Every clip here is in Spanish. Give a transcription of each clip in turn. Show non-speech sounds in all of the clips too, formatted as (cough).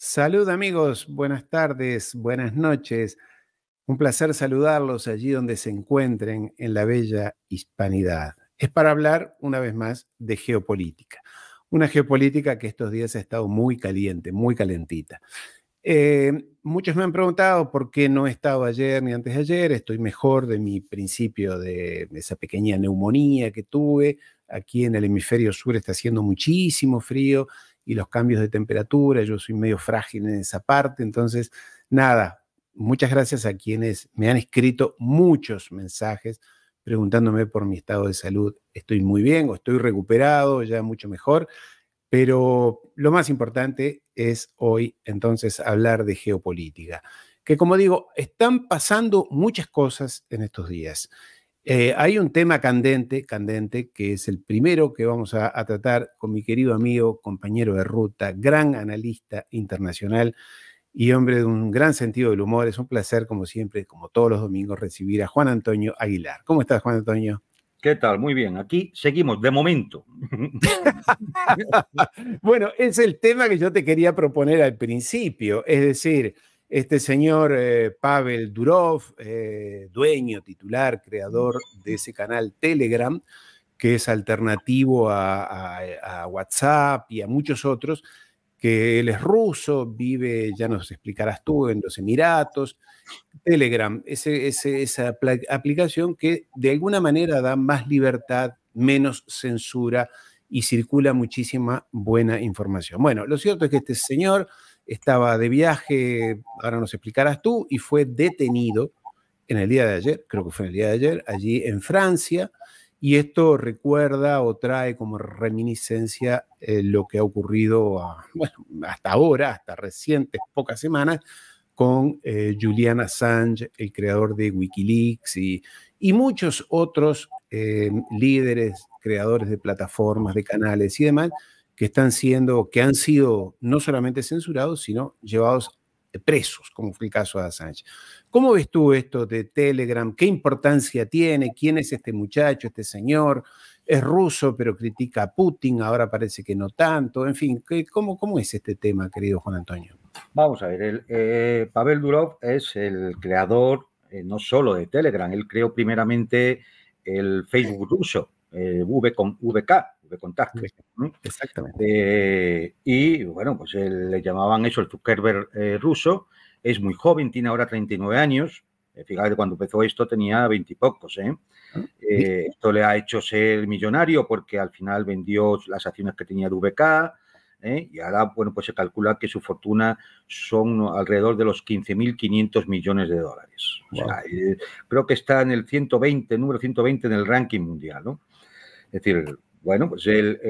Salud amigos, buenas tardes, buenas noches. Un placer saludarlos allí donde se encuentren en la bella hispanidad. Es para hablar una vez más de geopolítica. Una geopolítica que estos días ha estado muy caliente, muy calentita. Eh, muchos me han preguntado por qué no he estado ayer ni antes de ayer. Estoy mejor de mi principio de esa pequeña neumonía que tuve. Aquí en el hemisferio sur está haciendo muchísimo frío y los cambios de temperatura, yo soy medio frágil en esa parte, entonces, nada, muchas gracias a quienes me han escrito muchos mensajes preguntándome por mi estado de salud. Estoy muy bien o estoy recuperado, ya mucho mejor, pero lo más importante es hoy entonces hablar de geopolítica, que como digo, están pasando muchas cosas en estos días. Eh, hay un tema candente, candente, que es el primero que vamos a, a tratar con mi querido amigo, compañero de ruta, gran analista internacional y hombre de un gran sentido del humor. Es un placer, como siempre, como todos los domingos, recibir a Juan Antonio Aguilar. ¿Cómo estás, Juan Antonio? ¿Qué tal? Muy bien, aquí seguimos, de momento. (laughs) bueno, es el tema que yo te quería proponer al principio, es decir, este señor eh, Pavel Durov, eh, dueño, titular, creador de ese canal Telegram, que es alternativo eh, a, WhatsApp y a muchos otros, que él es ruso, vive, ya nos explicarás tú, en los Emiratos. Telegram, esa aplicación que de alguna manera da más libertad, menos censura y circula muchísima buena información. Bueno, lo cierto es que este señor estaba de viaje, ahora nos explicarás tú, y fue detenido en el día de ayer, creo que fue en el día de ayer, allí en Francia, y esto recuerda o trae como reminiscencia eh, lo que ha ocurrido (laughs) hasta ahora, hasta recientes pocas semanas, con eh, Julian Assange, el creador de Wikileaks y, muchos otros eh, líderes, creadores de plataformas, de canales y demás, que están siendo, que han sido no solamente censurados, sino llevados eh, presos, como fue el caso de Assange. ¿Cómo ves tú esto de Telegram? ¿Qué importancia tiene? ¿Quién es este muchacho, este señor? Es ruso, pero critica a Putin, ahora parece que no tanto. En fin, ¿cómo, es este tema, querido Juan Antonio? Vamos a ver, eh, Pavel Durov es el creador eh, no solo de Telegram, él creó primeramente el Facebook ruso, eh, v con VK, V contacto. Exactamente. Eh, y bueno, pues eh, le llamaban eso el Zuckerberg ruso. Es muy joven, tiene ahora 39 años. Fíjate, cuando empezó esto tenía veintipocos. ¿eh? Ah, esto le ha hecho ser millonario porque al final vendió las acciones que tenía de VK, y ahora bueno pues se calcula que su fortuna son alrededor de los 15.500 millones de dólares. O sea, creo que está en el 120, número 120 en el ranking mundial, ¿no? Es decir, bueno, pues él,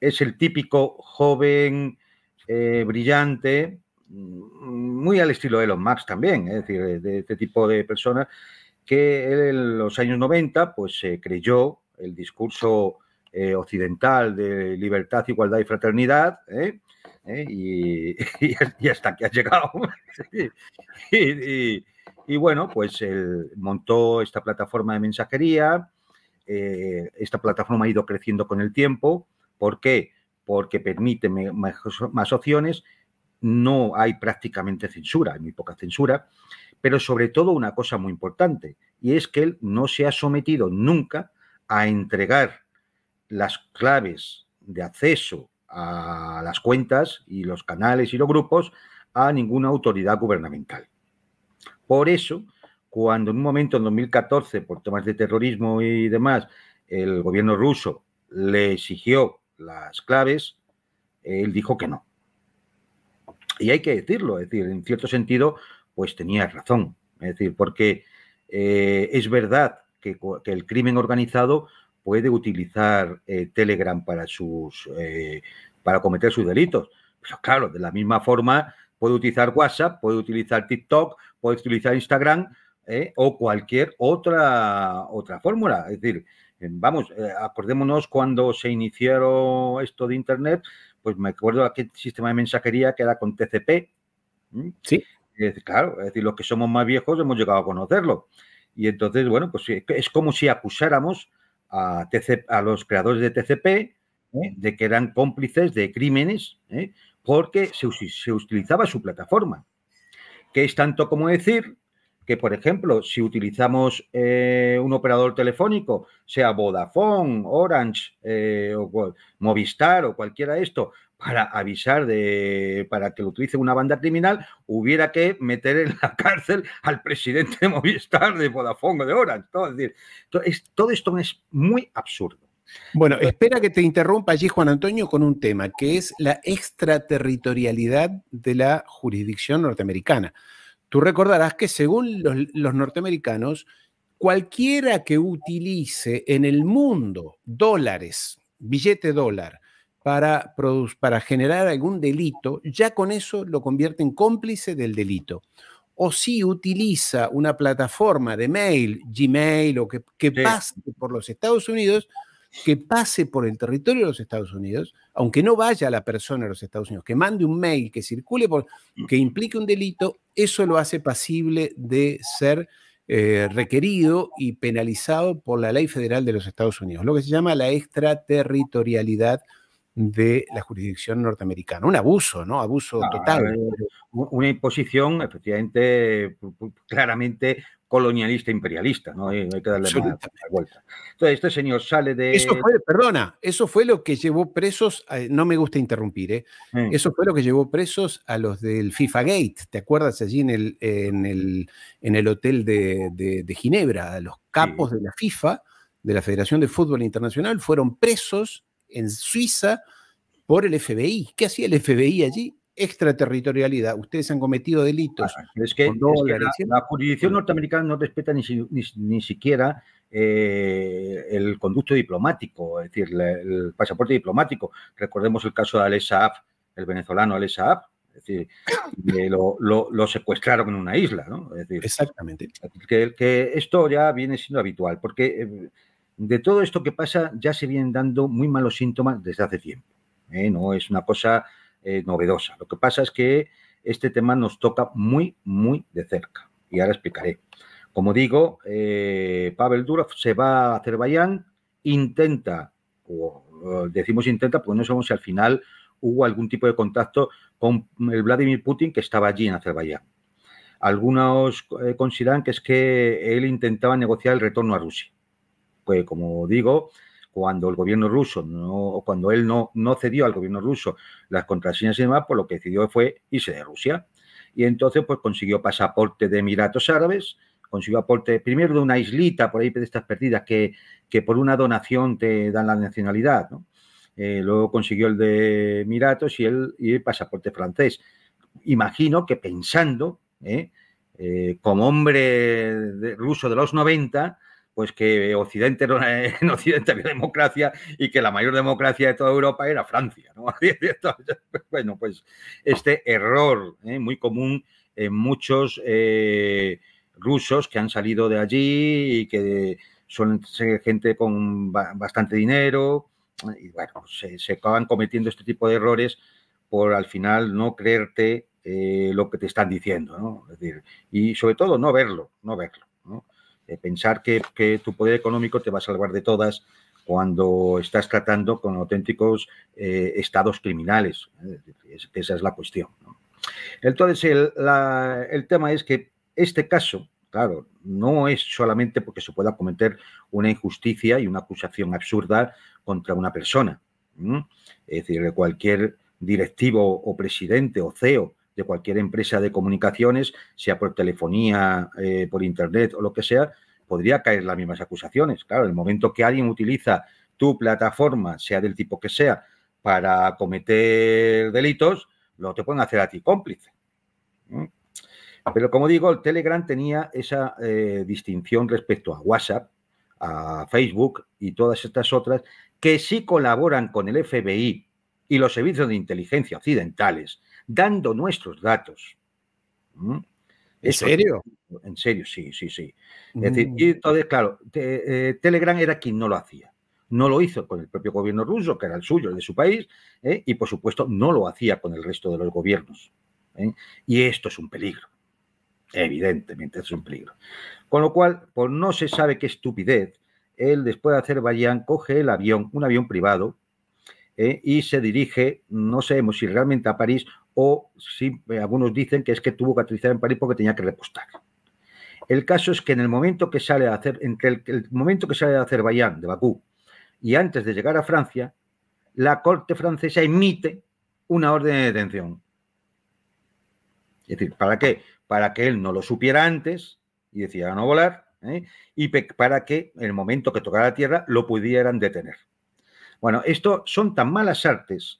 es el típico joven eh, brillante, mm, muy al estilo de Elon Musk también, es decir, de este tipo de personas que en los años 90 pues se creyó el discurso eh, occidental de libertad, igualdad y fraternidad, ¿eh? Y, (laughs) y, hasta que ha llegado. (laughs) y, y, bueno, pues él montó esta plataforma de mensajería eh, esta plataforma ha ido creciendo con el tiempo. ¿Por qué? Porque permite más, más opciones, no hay prácticamente censura, hay muy poca censura, pero sobre todo una cosa muy importante, y es que él no se ha sometido nunca a entregar las claves de acceso a las cuentas y los canales y los grupos a ninguna autoridad gubernamental. Por eso cuando en un momento en 2014, por temas de terrorismo y demás, el gobierno ruso le exigió las claves, él dijo que no. Y hay que decirlo, es decir, en cierto sentido, pues tenía razón. Es decir, porque eh, es verdad que, el crimen organizado puede utilizar eh, Telegram para sus eh, para cometer sus delitos. Pero claro, de la misma forma puede utilizar WhatsApp, puede utilizar TikTok, puede utilizar Instagram ¿eh? o cualquier otra, otra fórmula. Es decir, em, vamos, eh, acordémonos cuando se inició esto de Internet, pues me acuerdo aquel sistema de mensajería que era con TCP. Sí. Es, claro, es decir, los que somos más viejos hemos llegado a conocerlo. Y entonces, bueno, pues es como si acusáramos a, TCP, a los creadores de TCP ¿eh? de que eran cómplices de crímenes porque se, se utilizaba su plataforma, que es tanto como decir que, por ejemplo, si utilizamos eh, un operador telefónico, sea Vodafone, Orange, eh, o Movistar o cualquiera de esto, para avisar de para que lo utilice una banda criminal, hubiera que meter en la (laughs) cárcel al presidente de Movistar, de Vodafone o de Orange. todo esto es muy absurdo. Bueno, espera que te interrumpa allí Juan Antonio con un tema, que es la extraterritorialidad de la jurisdicción norteamericana. Tú recordarás que según los, norteamericanos, cualquiera que utilice en el mundo dólares, billete dólar, para, para, generar algún delito, ya con eso lo convierte en cómplice del delito. O si utiliza una plataforma de mail, Gmail o que, pase por los Estados Unidos, que pase por el territorio de los Estados Unidos, aunque no vaya la persona a los Estados Unidos, que mande un mail, que circule, por, mm. que implique un delito, eso lo hace pasible de ser eh, requerido y penalizado por la ley federal de los Estados Unidos, lo que se llama la extraterritorialidad de la jurisdicción norteamericana. Un abuso, ¿no? Abuso ah, total. una imposición, efectivamente, claramente colonialista imperialista, ¿no? Hay, que darle vuelta. Entonces, este señor sale de. Eso fue, perdona, eso fue lo que llevó presos. no me gusta interrumpir, ¿eh? Eso fue lo que llevó presos a los del FIFA Gate. ¿Te acuerdas allí en el, el, en el hotel de, Ginebra? los capos de la FIFA, de la Federación de Fútbol Internacional, fueron presos en Suiza por el FBI. ¿Qué hacía el FBI allí? extraterritorialidad. Ustedes han cometido delitos. es que, la, jurisdicción norteamericana no respeta ni, siquiera eh, el conducto diplomático, es decir, el pasaporte diplomático. Recordemos el caso de Alessa el venezolano Alessa lo, secuestraron en una isla, Exactamente. Que, que, esto ya viene siendo habitual, porque eh, de todo esto que pasa ya se vienen dando muy malos síntomas desde hace tiempo. ¿eh? No es una cosa eh, novedosa. Lo que pasa es que este tema nos toca muy, muy de cerca y ahora explicaré. Como digo, eh, Pavel Durov se va a Azerbaiyán, intenta, o, decimos intenta, porque no sabemos si al final hubo algún tipo de contacto con el Vladimir Putin que estaba allí en Azerbaiyán. Algunos eh, consideran que es que él intentaba negociar el retorno a Rusia. Pues como digo, cuando el gobierno ruso no, cuando él no, no cedió al gobierno ruso las contraseñas y demás, pues lo que decidió fue irse de Rusia. Y entonces, pues consiguió pasaporte de Emiratos Árabes, consiguió aporte primero de una islita por ahí de estas perdidas que, que por una donación te dan la nacionalidad, ¿no? Eh, luego consiguió el de Emiratos y el, y el pasaporte francés. Imagino que pensando, ¿eh? Eh, como hombre ruso de los 90, pues que Occidente eh, (laughs) en Occidente había democracia y que la mayor democracia de toda Europa era Francia. ¿no? (laughs) (laughs) bueno, pues este error ¿eh? muy común en muchos eh, rusos que han salido de allí y que son gente con bastante dinero y bueno, se, acaban cometiendo este tipo de errores por al final no creerte lo que te están diciendo, ¿no? Es decir, y sobre todo no verlo, no verlo. ¿no? pensar que, tu poder económico te va a salvar de todas cuando estás tratando con auténticos eh, estados criminales. esa es la cuestión. Entonces, el, tema es que este caso, claro, no es solamente porque se pueda cometer una injusticia y una acusación absurda contra una persona. Es decir, cualquier directivo o presidente o CEO de cualquier empresa de comunicaciones, sea por telefonía, eh, por internet o lo que sea, podría caer las mismas acusaciones. Claro, en el momento que alguien utiliza tu plataforma, sea del tipo que sea, para cometer delitos, lo te pueden hacer a ti cómplice. Pero como digo, el Telegram tenía esa eh, distinción respecto a WhatsApp, a Facebook y todas estas otras que sí colaboran con el FBI y los servicios de inteligencia occidentales dando nuestros datos. ¿Mm? ¿En serio? En serio, sí, sí, sí. Es decir, mm. y entonces, claro, eh, Telegram era quien no lo hacía. No lo hizo con el propio gobierno ruso, que era el suyo, el de su país, ¿eh? y por supuesto no lo hacía con el resto de los gobiernos. ¿eh? Y esto es un peligro. Evidentemente, es un peligro. Con lo cual, por no se sabe qué estupidez, él después de hacer Azerbaiyán coge el avión, un avión privado, y se dirige, no sabemos si realmente a París o si eh, algunos dicen que es que tuvo que aterrizar en París porque tenía que repostar. El caso es que en el momento que sale a hacer, entre el, momento que sale de Azerbaiyán, de Bakú, y antes de llegar a Francia, la corte francesa emite una orden de detención. Es decir, ¿para qué? Para que él no lo supiera antes y decía no volar, ¿eh? y para que en el momento que tocara la tierra lo pudieran detener. Bueno, esto son tan malas artes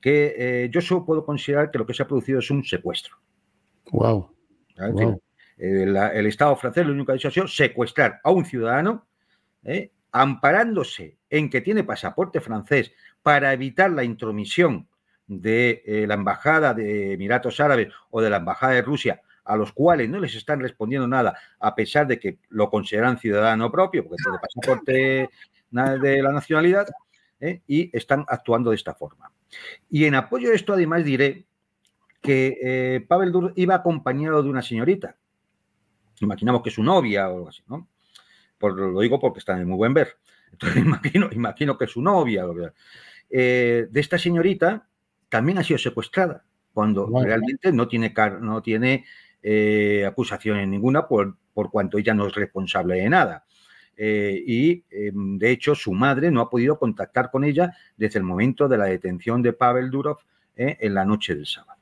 que eh, yo solo puedo considerar que lo que se ha producido es un secuestro. Wow. Ah, eh, el, Estado francés lo único que ha hecho ha secuestrar a un ciudadano, eh, amparándose en que tiene pasaporte francés para evitar la intromisión de la Embajada de Emiratos Árabes o de la Embajada de Rusia, a los cuales no les están respondiendo nada, a pesar de que lo consideran ciudadano propio, porque tiene pasaporte de la nacionalidad, y están actuando de esta forma. Y en apoyo a esto, además, diré que eh, Pavel Dur iba acompañado de una señorita. Imaginamos que es su novia o algo así, ¿no? lo digo porque está en muy buen ver. Entonces, (laughs) imagino, que es su novia. Eh, de esta señorita también ha sido secuestrada, cuando realmente no tiene, no tiene eh, acusaciones ninguna por, por cuanto ella no es responsable de nada. Eh, y eh, de hecho su madre no ha podido contactar con ella desde el momento de la detención de Pavel Durov eh, en la noche del sábado.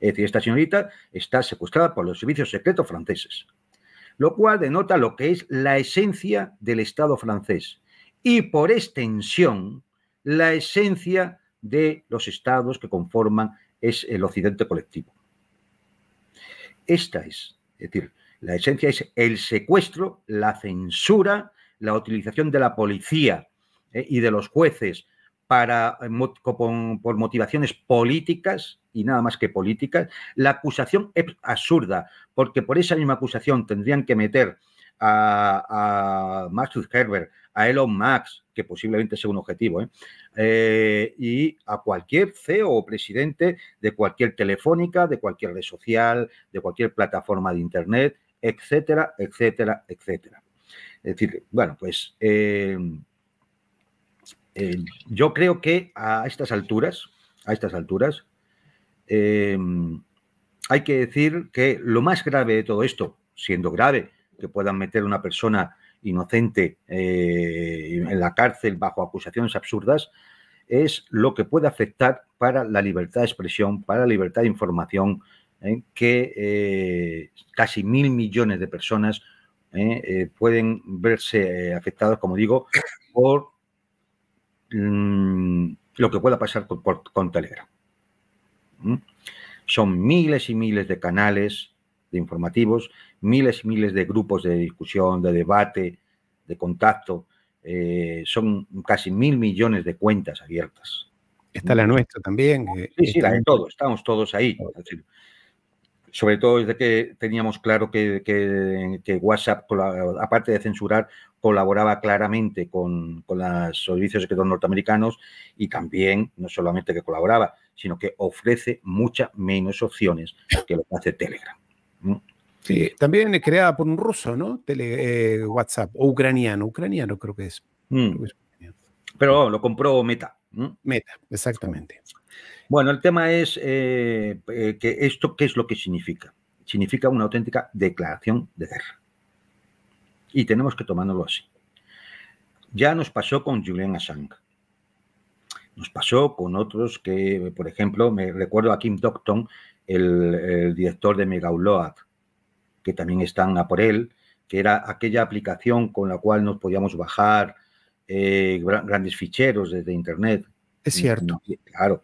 Es decir, esta señorita está secuestrada por los servicios secretos franceses, lo cual denota lo que es la esencia del Estado francés y por extensión la esencia de los estados que conforman es el occidente colectivo. Esta es, es decir, la esencia es el secuestro, la censura, la utilización de la policía ¿eh? y de los jueces para, eh, por motivaciones políticas y nada más que políticas. La acusación es absurda, porque por esa misma acusación tendrían que meter a, Max Herbert, a Elon Max, que posiblemente sea un objetivo, ¿eh? y a cualquier CEO o presidente de cualquier telefónica, de cualquier red social, de cualquier plataforma de Internet, etcétera, etcétera, etcétera. Es decir, bueno, pues eh, eh, yo creo que a estas alturas, a estas alturas, eh, hay que decir que lo más grave de todo esto, siendo grave, que puedan meter a una persona inocente en la cárcel bajo acusaciones absurdas, es lo que puede afectar para la libertad de expresión, para la libertad de información, ¿eh? que eh, casi mil millones de personas ¿eh? pueden verse afectados, como digo, por mm, lo que pueda pasar con, Telegram. Son miles y miles de canales de informativos, miles y miles de grupos de discusión, de debate, de contacto. son casi mil millones de cuentas abiertas. Está la nuestra también. Sí, sí, la de todos, estamos todos ahí sobre todo desde que teníamos claro que, WhatsApp, aparte de censurar, colaboraba claramente con, los servicios secretos norteamericanos y también, no solamente que colaboraba, sino que ofrece muchas menos opciones que lo que hace Telegram. Sí, también creada por un ruso, ¿no? Eh, WhatsApp, ucraniano, ucraniano creo que es. Mm. Pero lo compró Meta. Meta, exactamente. Bueno, el tema es eh, eh, que esto, ¿qué es lo que significa? Significa una auténtica declaración de guerra. Y tenemos que tomárnoslo así. Ya nos pasó con Julian Assange. Nos pasó con otros que, por ejemplo, me recuerdo a Kim Docton, el, director de Megaupload, que también están a por él, que era aquella aplicación con la cual nos podíamos bajar eh, grandes ficheros desde Internet. Es cierto. Claro.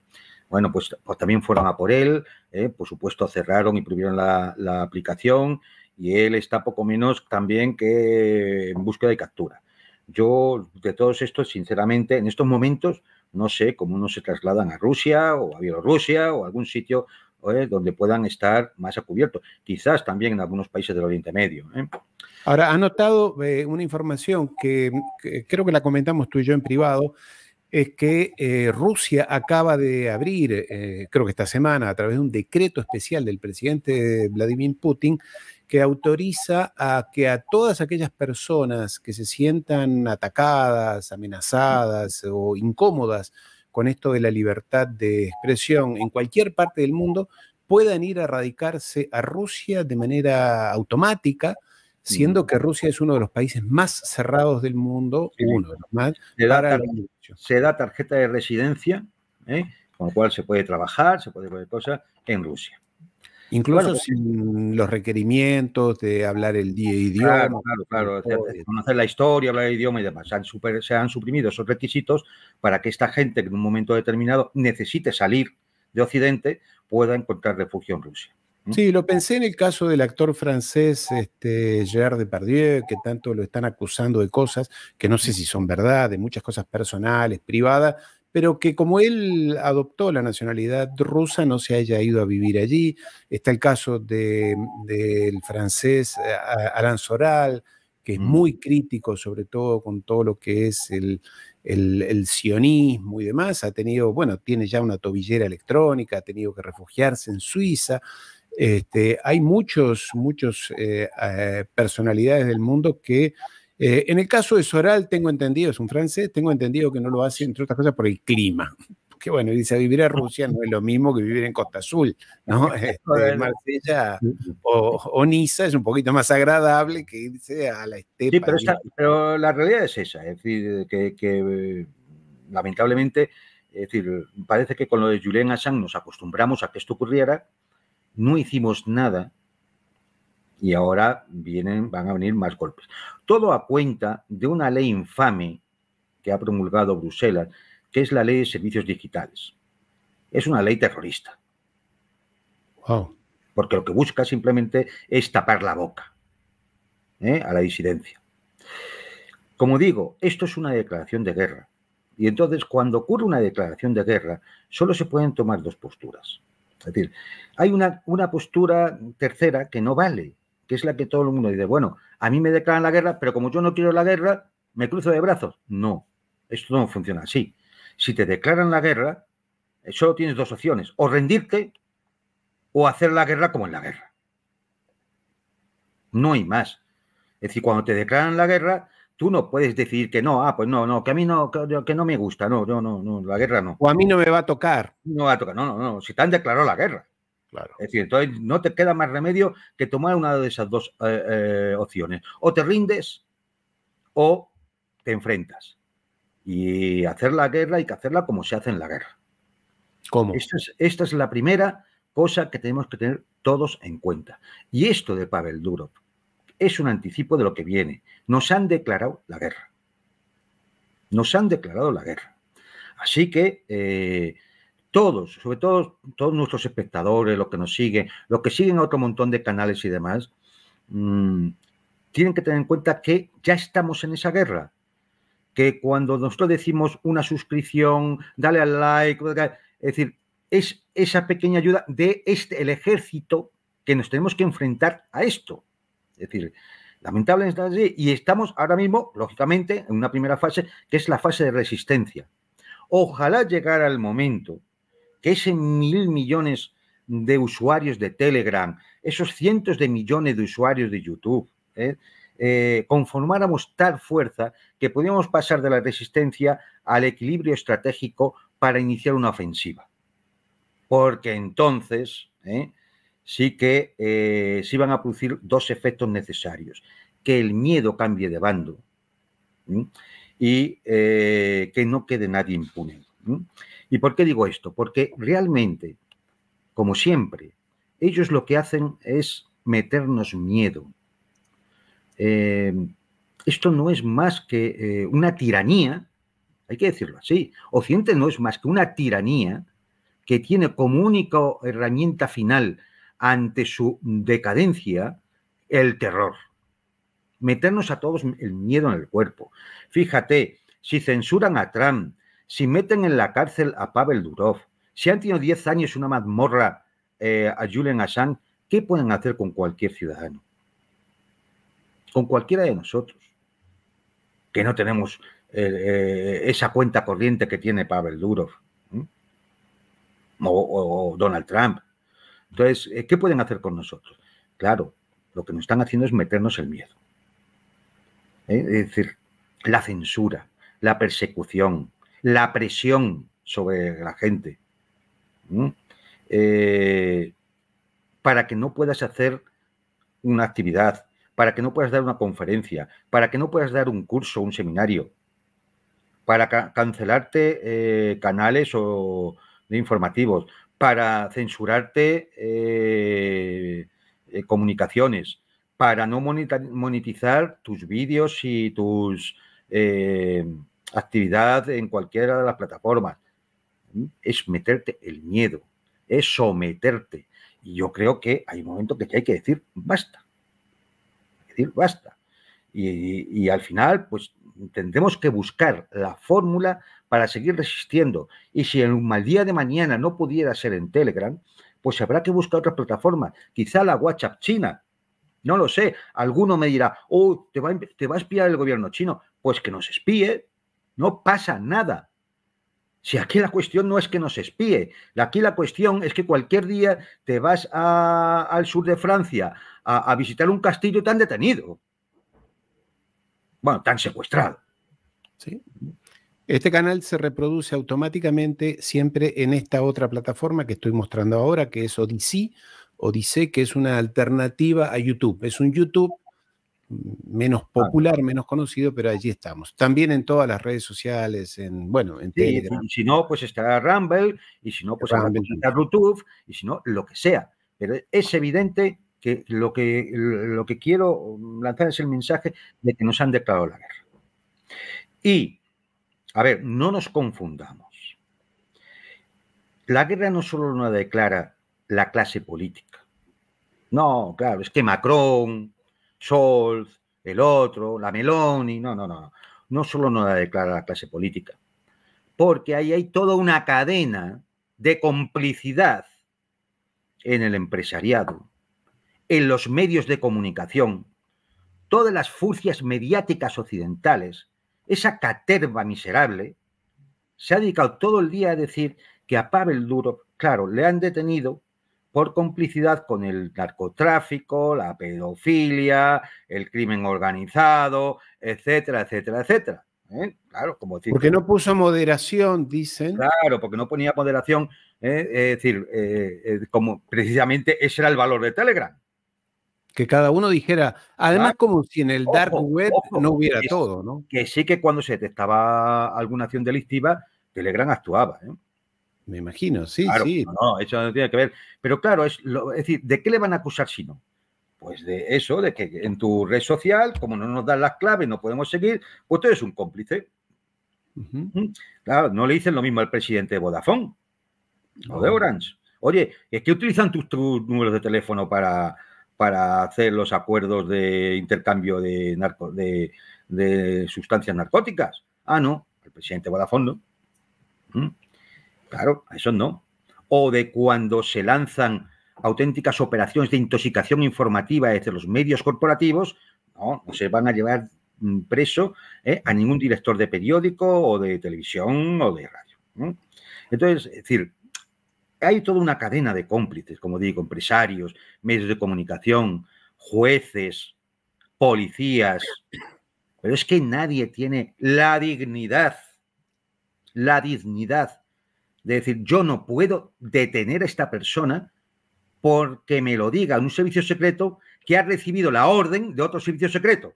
Bueno, pues, pues, también fueron a por él, ¿eh? por supuesto cerraron y prohibieron la, aplicación y él está poco menos también que en búsqueda y captura. Yo, de todos estos, sinceramente, en estos momentos no sé cómo no se trasladan a Rusia o a Bielorrusia o algún sitio ¿eh? donde puedan estar más a cubierto. Quizás también en algunos países del Oriente Medio. ¿eh? Ahora, ha notado una información que, creo que la comentamos tú y yo en privado, es que eh, Rusia acaba de abrir, eh, creo que esta semana, a través de un decreto especial del presidente Vladimir Putin, que autoriza a que a todas aquellas personas que se sientan atacadas, amenazadas o incómodas con esto de la libertad de expresión en cualquier parte del mundo, puedan ir a radicarse a Rusia de manera automática siendo que Rusia es uno de los países más cerrados del mundo, uno de los más. Se da, tarjeta, de residencia, ¿eh? con lo cual se puede trabajar, se puede hacer cosas en Rusia. Incluso sin los requerimientos de hablar el idioma. Claro, claro, Conocer la historia, hablar el idioma y demás. Se han, se han, suprimido esos requisitos para que esta gente que en un momento determinado necesite salir de Occidente pueda encontrar refugio en Rusia. ¿Mm? Sí, lo pensé en el caso del actor francés este, Gerard Depardieu, que tanto lo están acusando de cosas que no sé si son verdad, de muchas cosas personales, privadas, pero que como él adoptó la nacionalidad rusa, no se haya ido a vivir allí. Está el caso del francés eh, Alain Soral, que es ¿Mm? muy crítico, sobre todo con todo lo que es el, el, sionismo y demás. Ha tenido, bueno, tiene ya una tobillera electrónica, ha tenido que refugiarse en Suiza. Este, hay muchos, muchos eh, eh, personalidades del mundo que, eh, en el caso de Soral, tengo entendido, es un francés, tengo entendido que no lo hace, entre otras cosas, por el clima. (laughs) Que bueno, dice, vivir a Rusia no es lo mismo que vivir en Costa Azul, ¿no? (laughs) Este, Marsella o, Niza es un poquito más agradable que irse a la estepa. Sí, pero, la realidad es esa, es decir, que, que mm, lamentablemente, es decir, parece que con lo de Julian Assange nos acostumbramos a que esto ocurriera, no hicimos nada y ahora vienen, van a venir más golpes. Todo a cuenta de una ley infame que ha promulgado Bruselas, que es la ley de servicios digitales. Es una ley terrorista. Porque lo que busca simplemente es tapar la boca ¿eh? a la disidencia. Como digo, esto es una declaración de guerra. Y entonces, cuando ocurre una declaración de guerra, solo se pueden tomar dos posturas. Es decir, hay una, una postura tercera que no vale, que es la que todo el mundo dice, bueno, a mí me declaran la guerra, pero como yo no quiero la guerra, me cruzo de brazos. No, esto no funciona así. Si te declaran la guerra, eh, solo tienes dos opciones, o rendirte o hacer la guerra como en la guerra. No hay más. Es decir, cuando te declaran la guerra, tú no puedes decir que no, ah, pues no, no, que a mí no, que, no me gusta, no, no, no, no, la guerra no. O a mí no me va a tocar. No va a tocar, no, no, no, si te han declarado la guerra. Claro. Es decir, entonces no te queda más remedio que tomar una de esas dos eh, eh, opciones. O te rindes o te enfrentas. Y hacer la guerra hay que hacerla como se hace en la guerra. ¿Cómo? Esta es, esta es la primera cosa que tenemos que tener todos en cuenta. Y esto de Pavel Durov es un anticipo de lo que viene. Nos han declarado la guerra. Nos han declarado la guerra. Así que eh, todos, sobre todo todos nuestros espectadores, los que nos siguen, los que siguen a otro montón de canales y demás, mm, tienen que tener en cuenta que ya estamos en esa guerra. Que cuando nosotros decimos una suscripción, dale al like, es decir, es esa pequeña ayuda de este, el ejército que nos tenemos que enfrentar a esto. Es decir, lamentablemente y estamos ahora mismo, lógicamente, en una primera fase que es la fase de resistencia. Ojalá llegara el momento que ese mil millones de usuarios de Telegram, esos cientos de millones de usuarios de YouTube, ¿eh? Eh, conformáramos tal fuerza que podíamos pasar de la resistencia al equilibrio estratégico para iniciar una ofensiva. Porque entonces ¿eh? sí que eh, se a producir dos efectos necesarios. Que el miedo cambie de bando y eh, que no quede nadie impune. ¿Y por qué digo esto? Porque realmente, como siempre, ellos lo que hacen es meternos miedo. Eh, esto no es más que eh, una tiranía, hay que decirlo así. Occidente no es más que una tiranía que tiene como única herramienta final ante su decadencia el terror, meternos a todos el miedo en el cuerpo. Fíjate, si censuran a Trump, si meten en la cárcel a Pavel Durov, si han tenido 10 años una mazmorra eh, a Julian Assange, ¿qué pueden hacer con cualquier ciudadano? Con cualquiera de nosotros, que no tenemos eh, eh, esa cuenta corriente que tiene Pavel Durov o Donald Trump entonces, eh, ¿qué pueden hacer con nosotros? Claro, lo que nos están haciendo es meternos el miedo. ¿Eh? Es decir, la censura, la persecución, la presión sobre la gente. Eh, para que no puedas hacer una actividad, para que no puedas dar una conferencia, para que no puedas dar un curso, un seminario, para cancelarte canales o de informativos, para censurarte eh, eh, comunicaciones, para no monetizar tus vídeos y tus eh, actividad en cualquiera de las plataformas. Es meterte el miedo, es someterte. Y yo creo que hay un momento que hay que decir basta. Decir basta. Y, y al final, pues tendremos que buscar la fórmula para seguir resistiendo. Y si en un mal día de mañana no pudiera ser en Telegram, pues habrá que buscar otra plataforma, quizá la WhatsApp china. No lo sé, alguno me dirá, oh, te va, a, espiar el gobierno chino. Pues que nos espíe, no pasa nada. Si aquí la cuestión no es que nos espíe, aquí la cuestión es que cualquier día te vas al sur de Francia a, a visitar un castillo tan detenido. Bueno, tan secuestrado. Sí. Este canal se reproduce automáticamente siempre en esta otra plataforma que estoy mostrando ahora, que es Odyssey. Odyssey, que es una alternativa a YouTube. Es un YouTube menos ah. popular, menos conocido, pero allí estamos. También en todas las redes sociales, en, bueno, en Si no, pues estará Rumble, y si no, pues estará YouTube, y si no, lo que sea. Pero es evidente que lo que, lo que quiero mm, lanzar es el mensaje de que nos han declarado la guerra. Y a ver, no nos confundamos. La guerra no solo la declara la clase política. No, claro, es que Macron, Scholz, el otro, la Meloni, no, no, no. No solo no la declara la clase política, porque ahí hay toda una cadena de complicidad en el empresariado, en los medios de comunicación, todas las fuerzas mediáticas occidentales esa caterva miserable, se ha dedicado todo el día a decir que a Pavel duro, claro, le han detenido por complicidad con el narcotráfico, la pedofilia, el crimen organizado, etcétera, etcétera, etcétera. ¿eh? Claro, porque no puso moderación, dicen. Claro, porque no ponía moderación. ¿eh? Es decir, eh, como precisamente ese era el valor de Telegram que cada uno dijera, además como si en el dark web no hubiera todo, ¿no? Que sí que cuando se detectaba alguna acción delictiva, Telegram actuaba, ¿eh? Me imagino, sí, sí. No, eso no tiene que ver. Pero claro, es, decir, ¿de qué le van a acusar si no? Pues de eso, de que en tu red social, como no nos dan las claves, no podemos seguir, pues tú eres un cómplice. Mm, claro, no le dicen lo mismo al presidente de Vodafone o de oh. Orange. Oye, es que utilizan tus números de teléfono para, para hacer los acuerdos de intercambio de, sustancias narcóticas. Ah, no, el presidente va ¿Mm? a fondo. Claro, eso no. O de cuando se lanzan auténticas operaciones de intoxicación informativa desde los medios corporativos, no, no se van a llevar preso ¿eh? a ningún director de periódico o de televisión o de radio. Entonces, es decir, hay toda una cadena de cómplices, como digo, empresarios, medios de comunicación, jueces, policías, pero es que nadie tiene la dignidad, la dignidad de decir, yo no puedo detener a esta persona porque me lo diga un servicio secreto que ha recibido la orden de otro servicio secreto.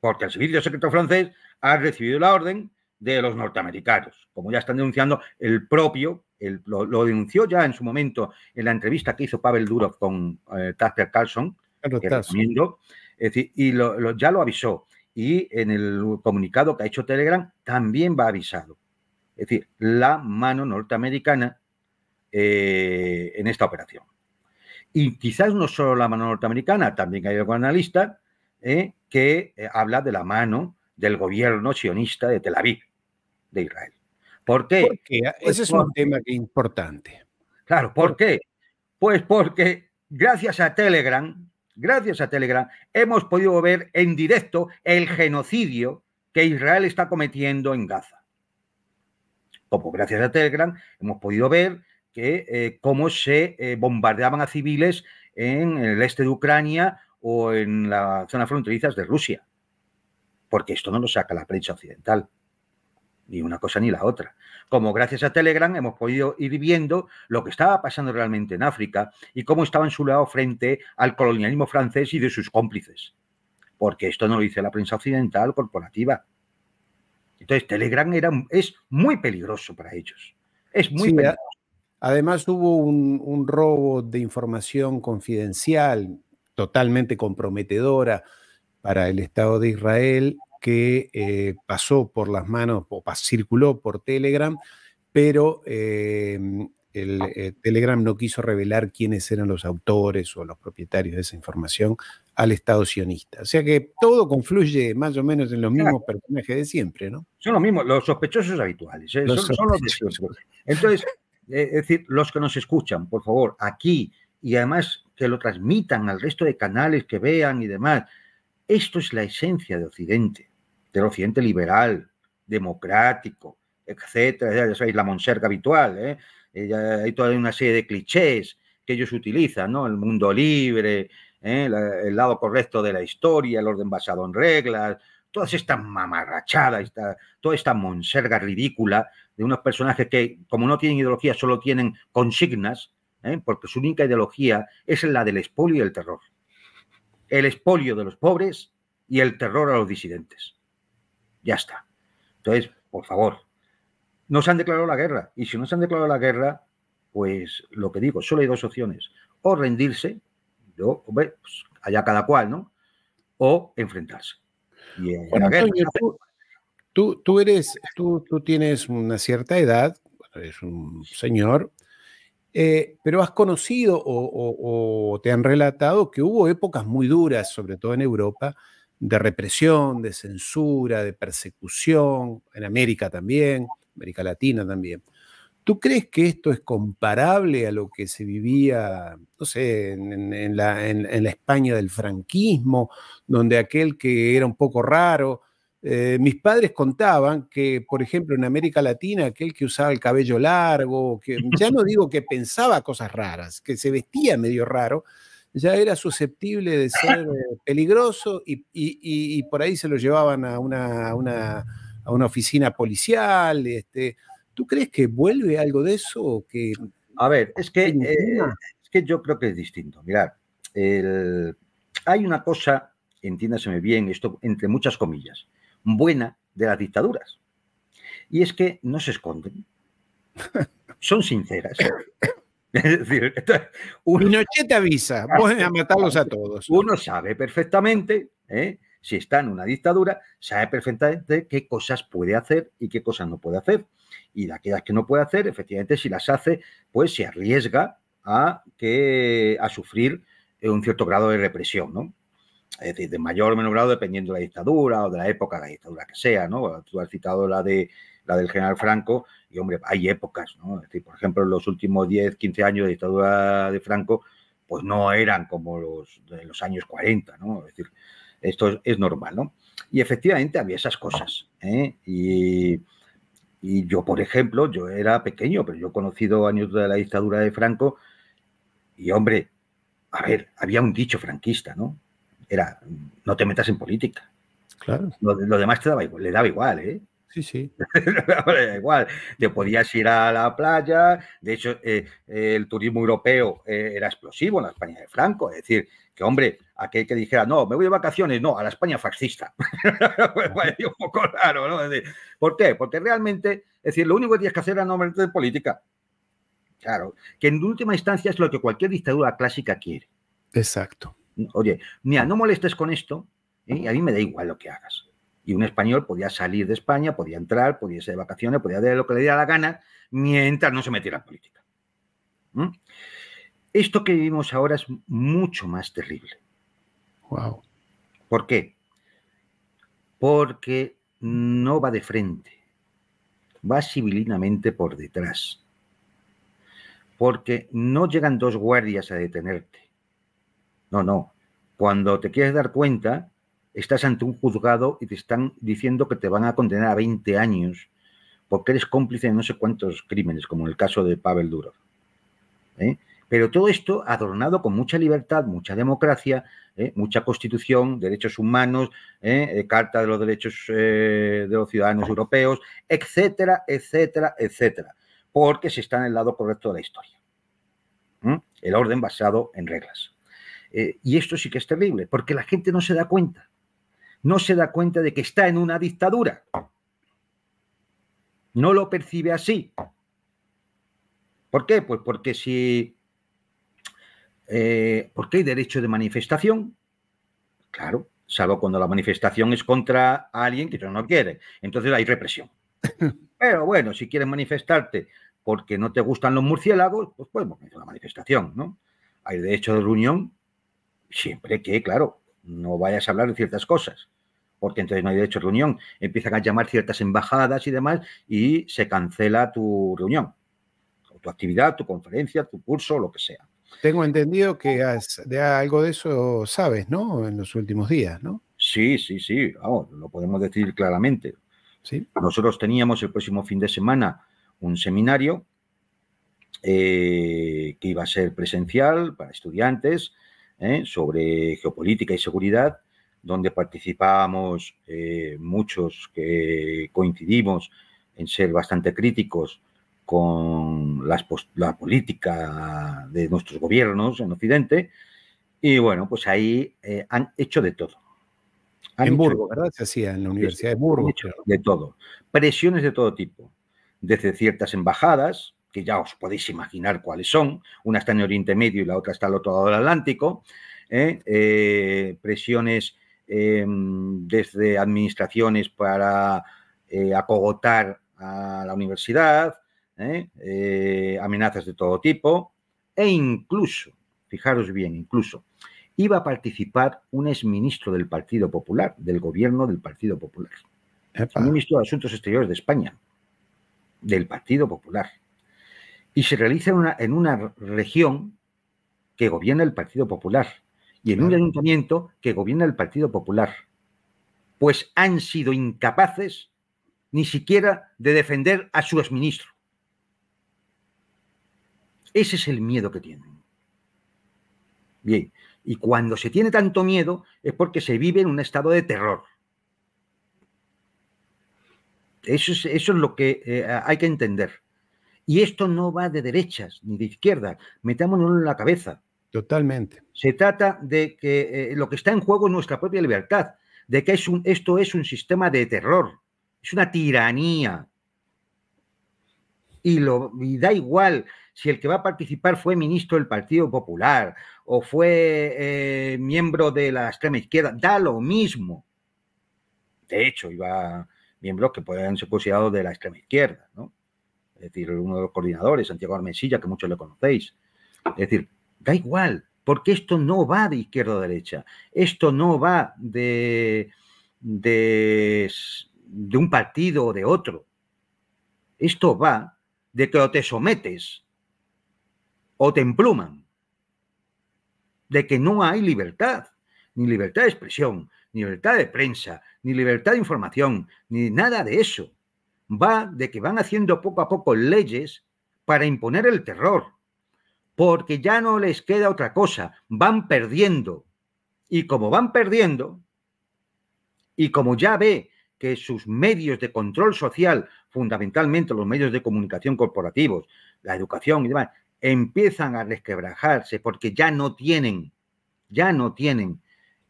Porque el servicio secreto francés ha recibido la orden de los norteamericanos, como ya están denunciando el propio lo, denunció ya en su momento en la entrevista que hizo Pavel Durov con eh, Carlson, y ya lo avisó. Y en el comunicado que ha hecho Telegram también va avisado. Es decir, la mano norteamericana eh, en esta operación. Y quizás no solo la mano norteamericana, también hay algún analista eh, que eh, habla de la mano del gobierno sionista de Tel Aviv, de Israel. ¿Por qué? Ah, pues ese es un tema importante. Claro, ¿por, qué? Pues porque gracias a Telegram, gracias a Telegram, hemos podido ver en directo el genocidio que Israel está cometiendo en Gaza. Como gracias a Telegram hemos podido ver que eh, cómo se eh, bombardeaban a civiles en el este de Ucrania o en las zonas fronterizas de Rusia. Porque esto no lo saca la prensa occidental ni una cosa ni la otra. Como gracias a Telegram hemos podido ir viendo lo que estaba pasando realmente en África y cómo estaba en su lado frente al colonialismo francés y de sus cómplices. Porque esto no lo dice la prensa occidental corporativa. Entonces, Telegram era, es muy peligroso para ellos. Es muy peligroso. Además, hubo un, un robo de información confidencial totalmente comprometedora para el Estado de Israel que eh, pasó por las manos o circuló por Telegram, pero em, el, eh, Telegram no quiso revelar quiénes eran los autores o los propietarios de esa información al Estado sionista. O sea que todo confluye más o menos en los mismos personajes de siempre, ¿no? Son los mismos, los sospechosos habituales, ¿eh? son, los Entonces, es decir, los que nos escuchan, por favor, aquí y además que lo transmitan al resto de canales que vean y demás, esto es la esencia de Occidente del occidente liberal, democrático, etcétera, ya sabéis, la monserga habitual, ¿eh? Eh, hay toda una serie de clichés que ellos utilizan, ¿no? El mundo libre, ¿eh? el lado correcto de la historia, el orden basado en reglas, todas estas mamarrachadas, toda esta monserga ridícula de unos personajes que, como no tienen ideología, solo tienen consignas, porque su única ideología es la del espolio y el terror. El espolio de los pobres y el terror a los disidentes. Ya está. Entonces, por favor, no se han declarado la guerra. Y si no se han declarado la guerra, pues lo que digo, solo hay dos opciones. O rendirse, pues allá cada cual, ¿no? O enfrentarse. Y tú, tú, eres, tú, tú tienes una cierta edad, eres un señor, eh, pero has conocido o, o, te han relatado que hubo épocas muy duras, sobre todo en Europa, de represión, de censura, de persecución, en América también, América Latina también. ¿Tú crees que esto es comparable a lo que se vivía, no sé, en, la, España del franquismo, donde aquel que era un poco raro? Eh, mis padres contaban que, por ejemplo, en América Latina, aquel que usaba el cabello largo, que ya no digo que pensaba cosas raras, que se vestía medio raro, ya era susceptible de ser eh, peligroso y, y, y por ahí se lo llevaban a una, a una, a una oficina policial. Este. ¿Tú crees que vuelve algo de eso? Que, a ver, es que, eh, es que yo creo que es distinto. Mirad, el, hay una cosa, entiéndaseme bien, esto entre muchas comillas, buena de las dictaduras. Y es que no se esconden, (laughs) son sinceras. (laughs) Es decir, uno, avisa, ah, a todos. Uno sabe perfectamente, ¿eh? si está en una dictadura, sabe perfectamente qué cosas puede hacer y qué cosas no puede hacer. Y de aquellas que no puede hacer, efectivamente, si las hace, pues se arriesga a, que, a sufrir un cierto grado de represión, ¿no? Es decir, de mayor o menor grado dependiendo de la dictadura o de la época, la dictadura que sea, ¿no? Tú has citado la, de, la del general Franco, y hombre, hay épocas, ¿no? Es decir, por ejemplo, los últimos 10, 15 años de dictadura de Franco, pues no eran como los de los años 40, ¿no? Es decir, esto es, normal, ¿no? Y efectivamente había esas cosas. ¿eh? Y, yo, por ejemplo, yo era pequeño, pero yo he conocido años de la dictadura de Franco y, hombre, a ver, había un dicho franquista, ¿no? Era, no te metas en política. Claro. Lo, lo demás te daba igual, le daba igual, ¿eh? Sí, sí. (laughs) Igual, te podías ir a la playa, de hecho, eh, eh, el turismo europeo eh, era explosivo en la España de Franco, es decir, que hombre, aquel que dijera, no, me voy de vacaciones, no, a la España fascista. Me (laughs) pues un poco raro, ¿no? Es decir, ¿Por qué? Porque realmente, es decir, lo único que tienes que hacer era no meterte de política. Claro, que en última instancia es lo que cualquier dictadura clásica quiere. Exacto. Oye, mira, no molestes con esto, y a mí me da igual lo que hagas. Y un español podía salir de España, podía entrar, podía irse de vacaciones, podía hacer lo que le diera la gana, mientras no se metiera en política. Esto que vivimos ahora es mucho más terrible. Wow. ¿Por qué? Porque no va de frente, va sibilinamente por detrás. Porque no llegan dos guardias a detenerte. No, no. Cuando te quieres dar cuenta, estás ante un juzgado y te están diciendo que te van a condenar a 20 años porque eres cómplice de no sé cuántos crímenes, como en el caso de Pavel Durov. ¿eh? Pero todo esto adornado con mucha libertad, mucha democracia, ¿eh? mucha constitución, derechos humanos, ¿eh? Carta de los Derechos de los Ciudadanos Europeos, etcétera, etcétera, etcétera, porque se está en el lado correcto de la historia. El orden basado en reglas. y esto sí que es terrible, porque la gente no se da cuenta no se da cuenta de que está en una dictadura. No lo percibe así. ¿Por qué? Pues porque si... Eh, porque hay derecho de manifestación, claro, salvo cuando la manifestación es contra alguien que no quiere. Entonces hay represión. (laughs) Pero bueno, si quieres manifestarte porque no te gustan los murciélagos, pues podemos hacer una manifestación, ¿no? Hay derecho de reunión siempre que, claro, no vayas a hablar de ciertas cosas, porque entonces no hay derecho a reunión. Empiezan a llamar ciertas embajadas y demás y se cancela tu reunión, tu actividad, tu conferencia, tu curso, lo que sea. Tengo entendido que has, de algo de eso sabes, ¿no? En los últimos días, ¿no? Sí, sí, sí, Vamos, lo podemos decir claramente. ¿Sí? Nosotros teníamos el próximo fin de semana un seminario eh, que iba a ser presencial para estudiantes, ¿eh? sobre geopolítica y seguridad, donde participamos eh, muchos que coincidimos en ser bastante críticos con la política de nuestros gobiernos en Occidente. Y bueno, pues ahí eh, han hecho de todo. en Burgos, ¿verdad? Se hacía en la Universidad de Burgos. de todo. Presiones de todo tipo. Desde ciertas embajadas, que ya os podéis imaginar cuáles son. Una está en Oriente Medio y la otra está al otro lado del Atlántico. ¿eh? Eh, presiones em, desde administraciones para eh, acogotar a la universidad, amenazas de todo tipo e incluso, fijaros bien, incluso iba a participar un exministro del Partido Popular, del gobierno del Partido Popular. Un ministro de Asuntos Exteriores de España, del Partido Popular y se realiza en una, región que gobierna el Partido Popular y en un ayuntamiento que gobierna el Partido Popular. Pues han sido incapaces ni siquiera de defender a su exministro. Ese es el miedo que tienen. Bien, y cuando se tiene tanto miedo es porque se vive en un estado de terror. Eso es, lo que eh, hay que entender. Y esto no va de derechas ni de izquierdas, metámonos en la cabeza. Totalmente. Se trata de que eh, lo que está en juego es nuestra propia libertad, de que esto es un sistema de terror, es una tiranía. Y, lo, da igual si el que va a participar fue ministro del Partido Popular o fue eh, miembro de la extrema izquierda, da lo mismo. De hecho, iba miembros que podrían ser considerados de la extrema izquierda, ¿no? es decir, uno de los coordinadores, Santiago Armesilla, que muchos le conocéis. Es decir, da igual, porque esto no va de izquierda a derecha, esto no va de, de, de un partido o de otro, esto va de que o te sometes o te empluman, de que no hay libertad, ni libertad de expresión, ni libertad de prensa, ni libertad de información, ni nada de eso va de que van haciendo poco a poco leyes para imponer el terror, porque ya no les queda otra cosa, van perdiendo. Y como van perdiendo, y como ya ve que sus medios de control social, fundamentalmente los medios de comunicación corporativos, la educación y demás, empiezan a resquebrajarse porque ya no tienen, ya no tienen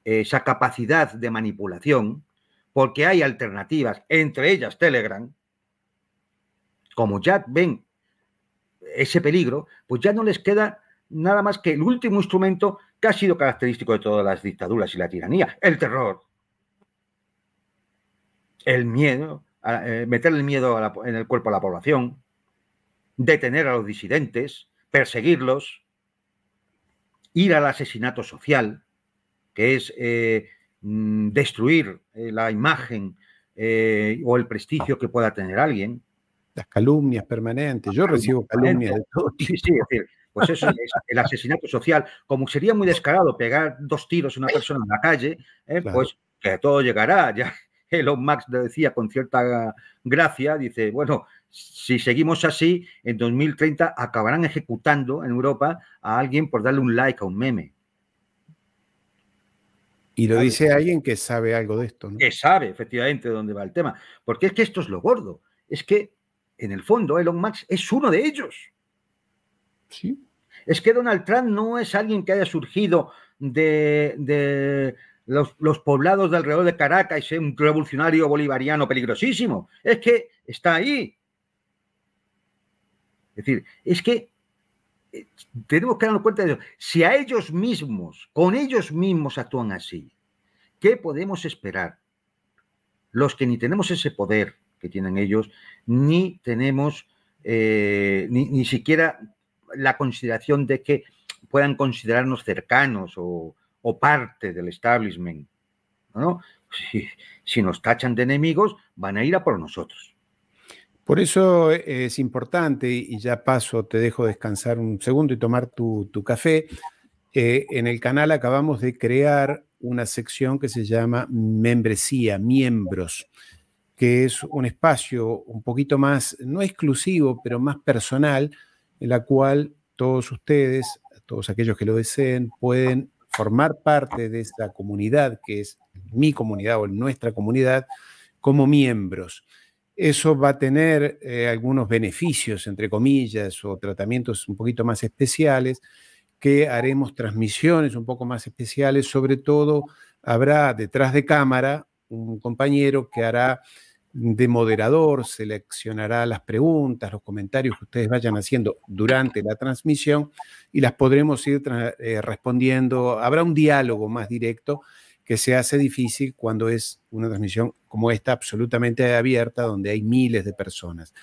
esa capacidad de manipulación, porque hay alternativas, entre ellas Telegram, como ya ven ese peligro, pues ya no les queda nada más que el último instrumento que ha sido característico de todas las dictaduras y la tiranía, el terror. El miedo, eh, meter el miedo en el cuerpo a la población, detener a los disidentes, perseguirlos, ir al asesinato social, que es eh, mm, destruir eh, la imagen o el prestigio que pueda tener alguien, calumnias permanentes. Yo recibo calumnias Sí, es decir, pues eso es el asesinato social. Como sería muy descarado pegar dos tiros a una persona en la calle, ¿eh? pues que todo llegará. (laughs) Ya Elon lo decía con cierta gracia, dice, bueno, si seguimos así, en 2030 acabarán ejecutando en Europa a alguien por darle un like a un meme. Y lo dice alguien que sabe algo de esto. Que sabe efectivamente de dónde va el tema. Porque es que esto es lo gordo. Es que en el fondo Elon Musk es uno de ellos. Sí. Es que Donald Trump no es alguien que haya surgido de, los, poblados de alrededor de Caracas y un revolucionario bolivariano peligrosísimo. Es que está ahí. Es decir, es que eh, tenemos que darnos cuenta de eso. Si a ellos mismos, con ellos mismos actúan así, ¿qué podemos esperar? Los que ni tenemos ese poder que tienen ellos, ni tenemos eh, ni, siquiera la consideración de que puedan considerarnos cercanos o, parte del establishment. ¿no? Si, nos tachan de enemigos, van a ir a por nosotros. Por eso eh, es importante, y ya paso, te dejo descansar un segundo y tomar tu, café. Eh, en el canal acabamos de crear una sección que se llama membresía, miembros que es un espacio un poquito más, no exclusivo, pero más personal, en la cual todos ustedes, todos aquellos que lo deseen, pueden formar parte de esta comunidad, que es mi comunidad o nuestra comunidad, como miembros. Eso va a tener eh, algunos beneficios, entre comillas, o tratamientos un poquito más especiales, que haremos transmisiones un poco más especiales, sobre todo habrá detrás de cámara un compañero que hará de moderador, seleccionará las preguntas, los comentarios que ustedes vayan haciendo durante la transmisión y las podremos ir eh, respondiendo. Habrá un diálogo más directo que se hace difícil cuando es una transmisión como esta absolutamente abierta, donde hay miles de personas.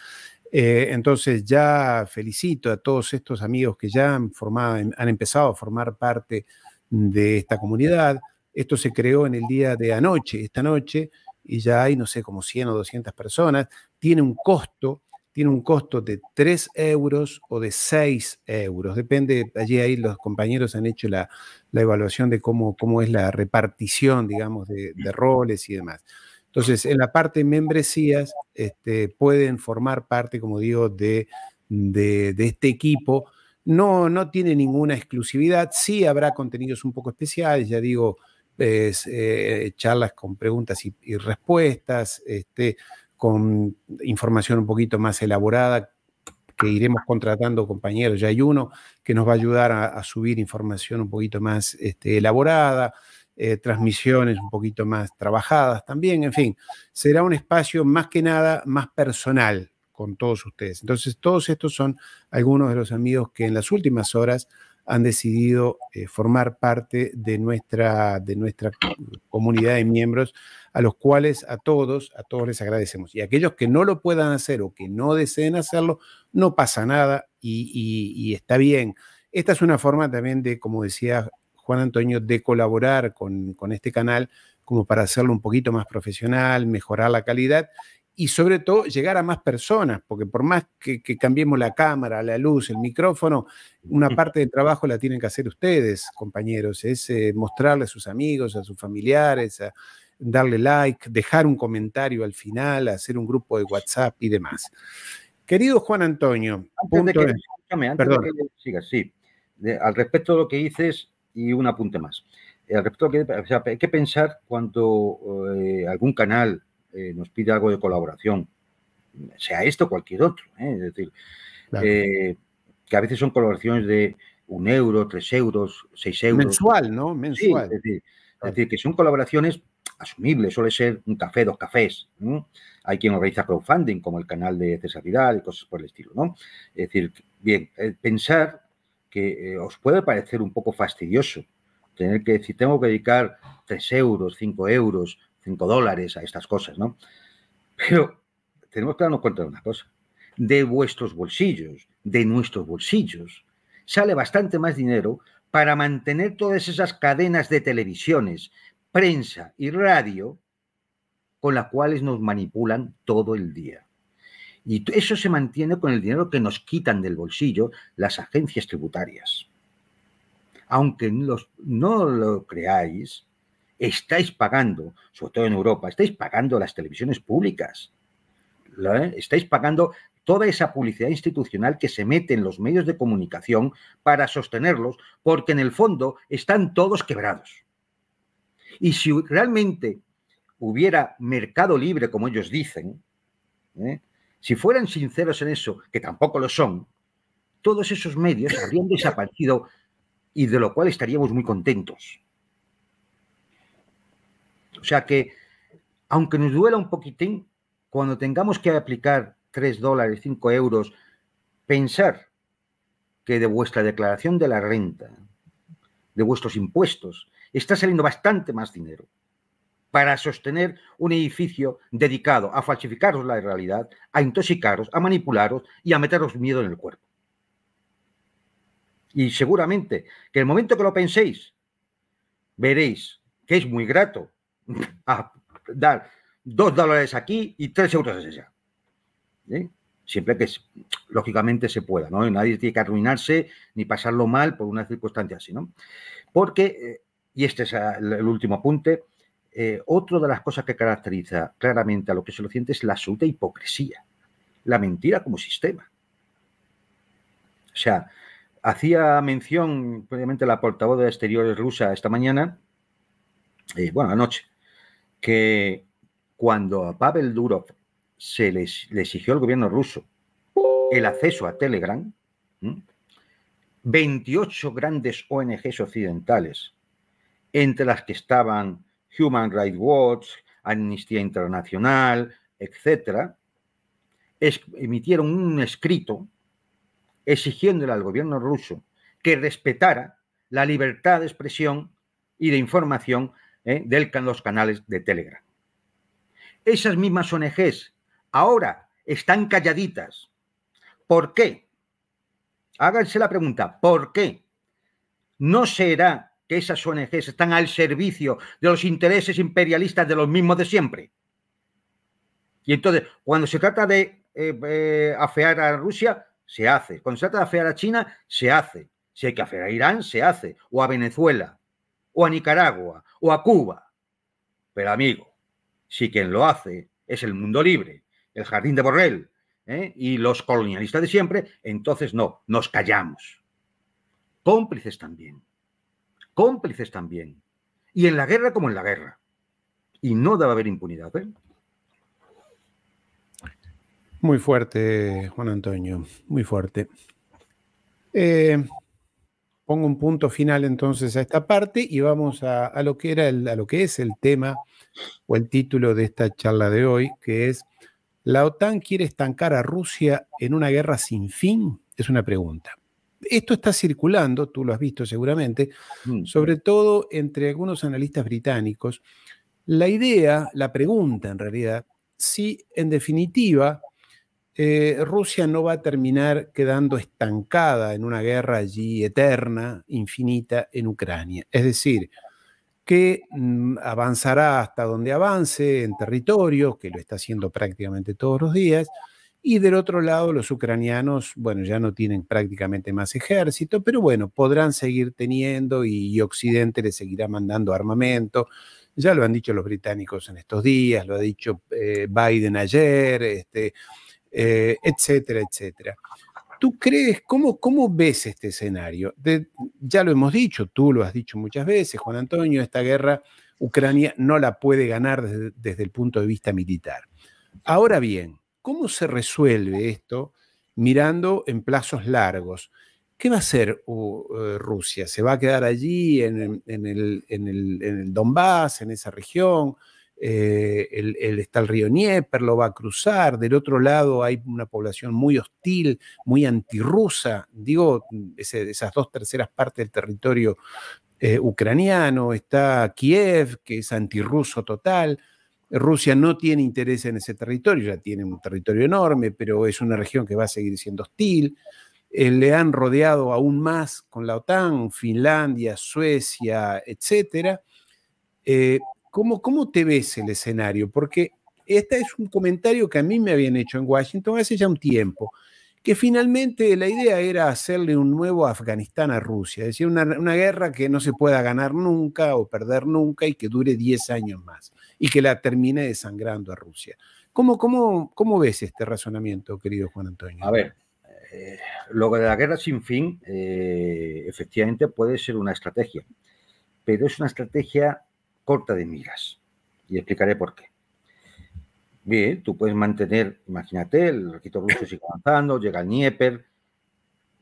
Eh, entonces ya felicito a todos estos amigos que ya han, formado, han empezado a formar parte de esta comunidad. Esto se creó en el día de anoche, esta noche, y ya hay, no sé, como 100 o 200 personas, tiene un costo, tiene un costo de 3 euros o de 6 euros, depende, allí ahí los compañeros han hecho la, evaluación de cómo, cómo, es la repartición, digamos, de, roles y demás. Entonces, en la parte de membresías, este, pueden formar parte, como digo, de, de, este equipo. No, no tiene ninguna exclusividad, sí habrá contenidos un poco especiales, ya digo, es, eh, charlas con preguntas y, respuestas, este, con información un poquito más elaborada que iremos contratando compañeros. Ya hay uno que nos va a ayudar a, subir información un poquito más este, elaborada, eh, transmisiones un poquito más trabajadas también, en fin, será un espacio más que nada más personal con todos ustedes. Entonces, todos estos son algunos de los amigos que en las últimas horas han decidido eh, formar parte de nuestra, de nuestra comunidad de miembros, a los cuales a todos, a todos les agradecemos. Y aquellos que no lo puedan hacer o que no deseen hacerlo, no pasa nada y, está bien. Esta es una forma también de, como decía Juan Antonio, de colaborar con, con este canal como para hacerlo un poquito más profesional, mejorar la calidad y sobre todo llegar a más personas, porque por más que, cambiemos la cámara, la luz, el micrófono, una parte del trabajo la tienen que hacer ustedes, compañeros, es eh, mostrarle a sus amigos, a sus familiares, darle like, dejar un comentario al final, hacer un grupo de WhatsApp y demás. Querido Juan Antonio, antes sí, al respecto de lo que dices y un apunte más. Eh, al respecto hay que pensar cuando eh, algún canal eh, nos pide algo de colaboración, sea esto o cualquier otro. ¿eh? Es decir, eh, que a veces son colaboraciones de un euro, tres euros, seis euros. Mensual, ¿no? Mensual. es, decir, que son colaboraciones asumibles, suele ser un café, dos cafés. Hay quien organiza crowdfunding, como el canal de César y cosas por el estilo, ¿no? Es decir, bien, pensar que os puede parecer un poco fastidioso tener que decir, tengo que dedicar ...tres euros, cinco euros dólares, a estas cosas, ¿no? Pero tenemos que darnos cuenta de una cosa. De vuestros bolsillos, de nuestros bolsillos, sale bastante más dinero para mantener todas esas cadenas de televisiones, prensa y radio con las cuales nos manipulan todo el día. Y eso se mantiene con el dinero que nos quitan del bolsillo las agencias tributarias. Aunque los, no lo creáis, estáis pagando, sobre todo en Europa, estáis pagando las televisiones públicas, estáis pagando toda esa publicidad institucional que se mete en los medios de comunicación para sostenerlos, porque en el fondo están todos quebrados. Y si realmente hubiera mercado libre, como ellos dicen, ¿eh? si fueran sinceros en eso, que tampoco lo son, todos esos medios habrían (coughs) desaparecido y de lo cual estaríamos muy contentos. O sea que, aunque nos duela un poquitín, cuando tengamos que aplicar 3 dólares, 5 euros, pensar que de vuestra declaración de la renta, de vuestros impuestos, está saliendo bastante más dinero para sostener un edificio dedicado a falsificaros la realidad, a intoxicaros, a manipularos y a meteros miedo en el cuerpo. Y seguramente que el momento que lo penséis, veréis que es muy grato (laughs) a dar dos dólares aquí y tres euros allá. esa. Siempre que, lógicamente, se pueda, ¿no? nadie tiene que arruinarse ni pasarlo mal por una circunstancia así, ¿no? Porque, eh, y este es ah, el último apunte, eh, otra de las cosas que caracteriza claramente a lo que se lo siente es la absoluta hipocresía, la mentira como sistema. O sea, hacía mención previamente la portavoz de Exteriores rusa esta mañana, eh, bueno, anoche, que cuando a Pavel Durov se le exigió al gobierno ruso el acceso a Telegram, 28 grandes ONGs occidentales, entre las que estaban Human Rights Watch, Amnistía Internacional, etc., emitieron un escrito exigiéndole al gobierno ruso que respetara la libertad de expresión y de información ¿eh? delcan los canales de Telegram. Esas mismas ONGs ahora están calladitas. ¿Por qué? Háganse la pregunta, ¿por qué? ¿No será que esas ONGs están al servicio de los intereses imperialistas de los mismos de siempre? Y entonces, cuando se trata de eh, eh, afear a Rusia, se hace. Cuando se trata de afear a China, se hace. Si hay que afear a Irán, se hace. O a Venezuela, o a Nicaragua, o a Cuba. Pero amigo, si quien lo hace es el mundo libre, el jardín de Borrell ¿eh? y los colonialistas de siempre, entonces no, nos callamos. Cómplices también. Cómplices también. Y en la guerra como en la guerra. Y no debe haber impunidad. ¿eh? Muy fuerte, Juan Antonio, muy fuerte. Eh, pongo un punto final entonces a esta parte y vamos a, lo que era lo que es el tema o el título de esta charla de hoy, que es ¿La OTAN quiere estancar a Rusia en una guerra sin fin? Es una pregunta. Esto está circulando, tú lo has visto seguramente, mm. sobre todo entre algunos analistas británicos. La idea, la pregunta en realidad, si en definitiva eh, Rusia no va a terminar quedando estancada en una guerra allí eterna, infinita, en Ucrania. Es decir, que mm, avanzará hasta donde avance en territorio, que lo está haciendo prácticamente todos los días, y del otro lado los ucranianos, bueno, ya no tienen prácticamente más ejército, pero bueno, podrán seguir teniendo y, Occidente les seguirá mandando armamento. Ya lo han dicho los británicos en estos días, lo ha dicho eh, Biden ayer, este, eh, etcétera, etcétera. ¿Tú crees, cómo, ves este escenario? ya lo hemos dicho, tú lo has dicho muchas veces, Juan Antonio, esta guerra Ucrania no la puede ganar desde, el punto de vista militar. Ahora bien, ¿cómo se resuelve esto mirando en plazos largos? ¿Qué va a hacer uh, eh, Rusia? ¿Se va a quedar allí en, en, el, en, el, en el Donbass, en esa región? Eh, el, está el río Nieper, lo va a cruzar, del otro lado hay una población muy hostil, muy antirrusa, digo, esas dos terceras partes del territorio eh, ucraniano, está Kiev, que es antirruso total. Rusia no tiene interés en ese territorio, ya tiene un territorio enorme, pero es una región que va a seguir siendo hostil. Eh, le han rodeado aún más con la OTAN, Finlandia, Suecia, etcétera. ¿Cómo, te ves el escenario? Porque este es un comentario que a mí me habían hecho en Washington hace ya un tiempo, que finalmente la idea era hacerle un nuevo Afganistán a Rusia, es decir, una, guerra que no se pueda ganar nunca o perder nunca y que dure 10 años más y que la termine desangrando a Rusia. ¿Cómo, cómo, ves este razonamiento, querido Juan Antonio? A ver, eh, lo de la guerra sin fin eh, efectivamente puede ser una estrategia, pero es una estrategia corta de miras. Y explicaré por qué. Bien, tú puedes mantener, imagínate, el requisito ruso sigue avanzando, llega el Nieper,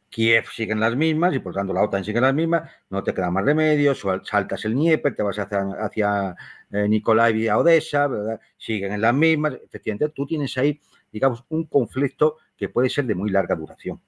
Kiev sigue en las mismas y por tanto la OTAN sigue en las mismas, no te queda más remedio, saltas el Nieper, te vas hacia, hacia eh, Nikolai y Odessa, siguen en las mismas, efectivamente tú tienes ahí, digamos, un conflicto que puede ser de muy larga duración.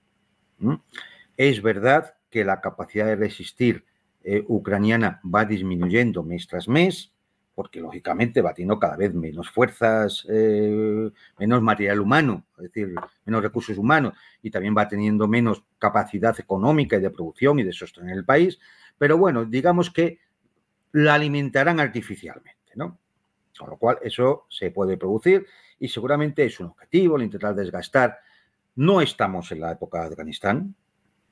Es verdad que la capacidad de resistir eh, ucraniana va disminuyendo mes tras mes, porque lógicamente va teniendo cada vez menos fuerzas, eh, menos material humano, es decir, menos recursos humanos, y también va teniendo menos capacidad económica y de producción y de sostener el país, pero bueno, digamos que la alimentarán artificialmente, ¿no? Con lo cual eso se puede producir y seguramente es un objetivo el intentar desgastar. No estamos en la época de Afganistán,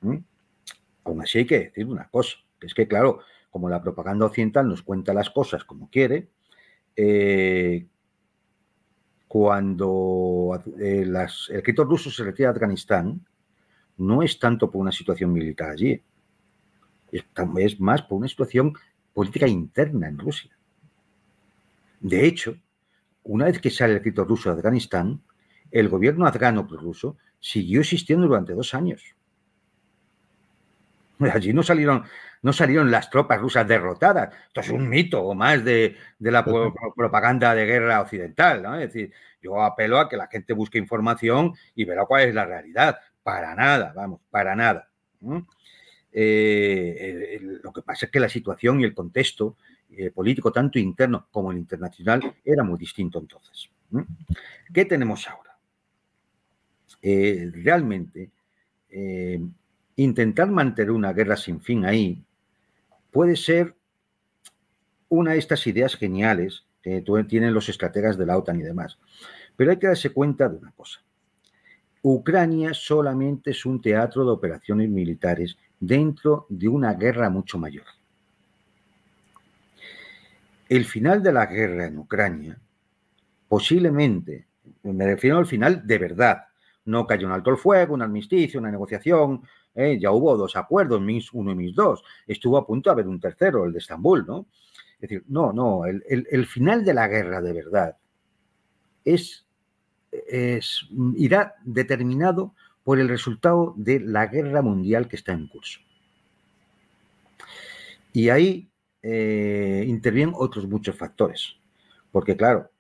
aún así hay que decir una cosa, es que, claro, como la propaganda occidental nos cuenta las cosas como quiere, eh, cuando eh, el crítico ruso se retira de Afganistán, no es tanto por una situación militar allí, es, más por una situación política interna en Rusia. De hecho, una vez que sale el crítico ruso de Afganistán, el gobierno afgano prorruso siguió existiendo durante dos años. Allí no salieron no salieron las tropas rusas derrotadas. Esto es un mito o más de, la propaganda de guerra occidental. Es decir, yo apelo a que la gente busque información y verá cuál es la realidad. Para nada, vamos, para nada. Eh, lo que pasa es que la situación y el contexto eh, político, tanto interno como el internacional, era muy distinto entonces. ¿Qué tenemos ahora? Eh, realmente, intentar mantener una guerra sin fin ahí puede ser una de estas ideas geniales que tienen los estrategas de la OTAN y demás. Pero hay que darse cuenta de una cosa. Ucrania solamente es un teatro de operaciones militares dentro de una guerra mucho mayor. El final de la guerra en Ucrania, posiblemente, me refiero al final de verdad, no cayó un alto el fuego, un armisticio, una negociación, ¿eh? ya hubo dos acuerdos, mis 1 y mis 2. Estuvo a punto de haber un tercero, el de Estambul, ¿no? Es decir, no, no, el, final de la guerra de verdad es, irá determinado por el resultado de la guerra mundial que está en curso. Y ahí eh, intervienen otros muchos factores, porque claro,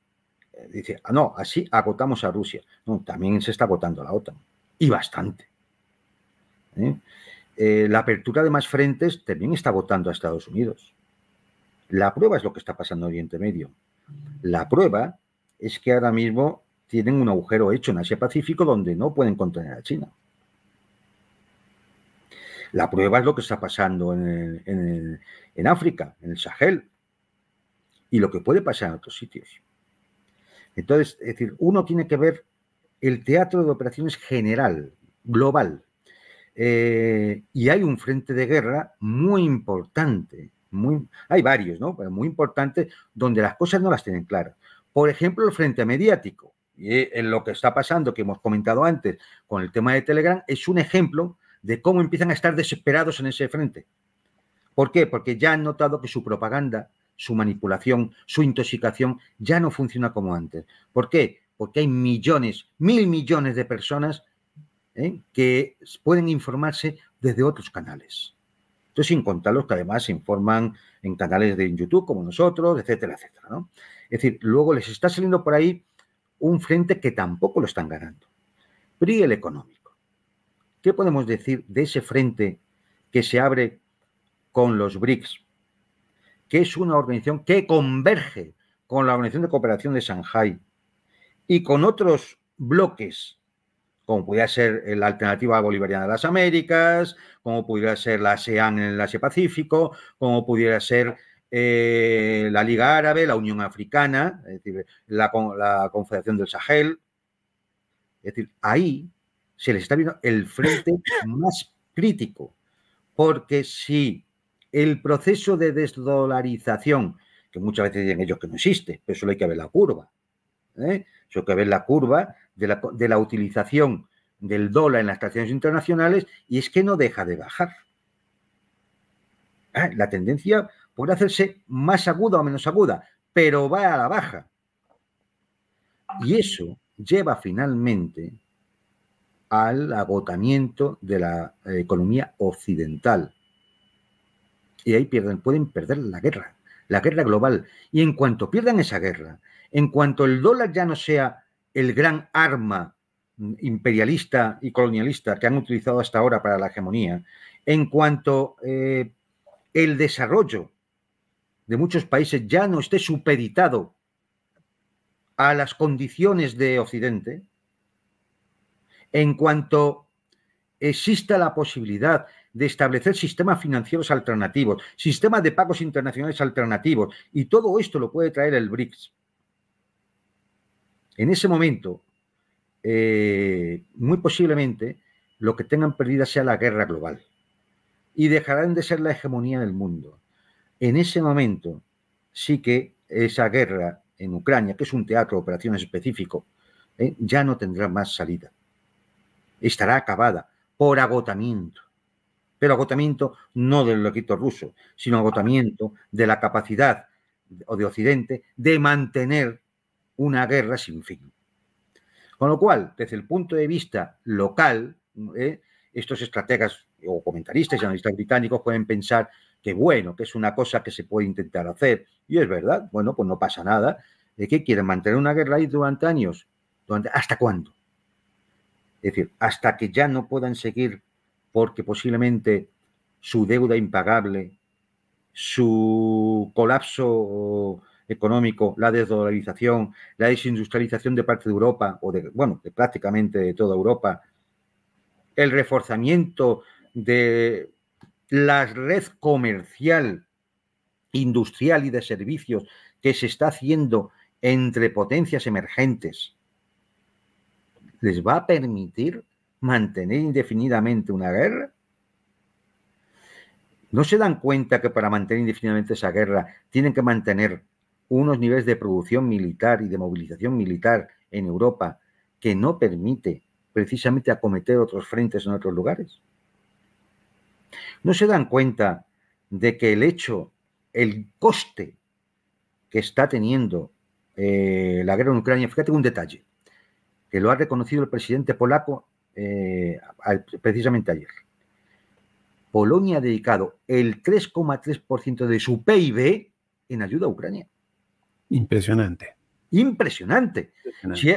dice, ah no, así agotamos a Rusia. No, también se está agotando la OTAN, y bastante. ¿eh? Eh, la apertura de más frentes también está votando a Estados Unidos. La prueba es lo que está pasando en Oriente Medio. La prueba es que ahora mismo tienen un agujero hecho en Asia-Pacífico donde no pueden contener a China. La prueba es lo que está pasando en, en África, en el Sahel, y lo que puede pasar en otros sitios. Entonces, es decir, uno tiene que ver el teatro de operaciones general, global, eh, y hay un frente de guerra muy importante, muy, hay varios, ¿no? Pero muy importante, donde las cosas no las tienen claras. Por ejemplo, el frente mediático. Y en eh, lo que está pasando, que hemos comentado antes con el tema de Telegram, es un ejemplo de cómo empiezan a estar desesperados en ese frente. ¿Por qué? Porque ya han notado que su propaganda, su manipulación, su intoxicación ya no funciona como antes. ¿Por qué? Porque hay millones, mil millones de personas ¿eh? que pueden informarse desde otros canales. Entonces, sin contar los que además se informan en canales de YouTube como nosotros, etcétera, etcétera. Es decir, luego les está saliendo por ahí un frente que tampoco lo están ganando. PRI el económico? ¿Qué podemos decir de ese frente que se abre con los BRICS, que es una organización que converge con la Organización de Cooperación de Shanghai y con otros bloques como pudiera ser eh, la Alternativa Bolivariana de las Américas, como pudiera ser la ASEAN en el Asia-Pacífico, como pudiera ser eh, la Liga Árabe, la Unión Africana, es decir, la, la, Confederación del Sahel. Es decir, ahí se les está viendo el frente (coughs) más crítico, porque si el proceso de desdolarización, que muchas veces dicen ellos que no existe, pero solo hay que ver la curva, ¿eh? Eso que ves la curva de la, utilización del dólar en las estaciones internacionales y es que no deja de bajar. Ah, la tendencia puede hacerse más aguda o menos aguda, pero va a la baja. Y eso lleva finalmente al agotamiento de la eh, economía occidental. Y ahí pierden, pueden perder la guerra, la guerra global. Y en cuanto pierdan esa guerra, en cuanto el dólar ya no sea el gran arma imperialista y colonialista que han utilizado hasta ahora para la hegemonía, en cuanto eh, el desarrollo de muchos países ya no esté supeditado a las condiciones de Occidente, en cuanto exista la posibilidad de establecer sistemas financieros alternativos, sistemas de pagos internacionales alternativos, y todo esto lo puede traer el BRICS en ese momento, eh, muy posiblemente, lo que tengan perdida sea la guerra global y dejarán de ser la hegemonía del mundo. En ese momento, sí que esa guerra en Ucrania, que es un teatro de operaciones específico, eh, ya no tendrá más salida. Estará acabada por agotamiento. Pero agotamiento no del loquito ruso, sino agotamiento de la capacidad o de Occidente de mantener una guerra sin fin. Con lo cual, desde el punto de vista local, eh, estos estrategas o comentaristas y analistas británicos pueden pensar que bueno, que es una cosa que se puede intentar hacer. Y es verdad, bueno, pues no pasa nada. ¿De que quieren mantener una guerra ahí durante años? ¿Hasta cuándo? Es decir, hasta que ya no puedan seguir porque posiblemente su deuda impagable, su colapso económico, la desdolarización, la desindustrialización de parte de Europa, o de, bueno, de prácticamente de toda Europa, el reforzamiento de la red comercial, industrial y de servicios que se está haciendo entre potencias emergentes, les va a permitir mantener indefinidamente una guerra? ¿No se dan cuenta que para mantener indefinidamente esa guerra tienen que mantener unos niveles de producción militar y de movilización militar en Europa que no permite precisamente acometer otros frentes en otros lugares. No se dan cuenta de que el hecho, el coste que está teniendo eh, la guerra en Ucrania, fíjate un detalle, que lo ha reconocido el presidente polaco eh, precisamente ayer. Polonia ha dedicado el 3,3% de su PIB en ayuda a Ucrania. Impresionante. Impresionante.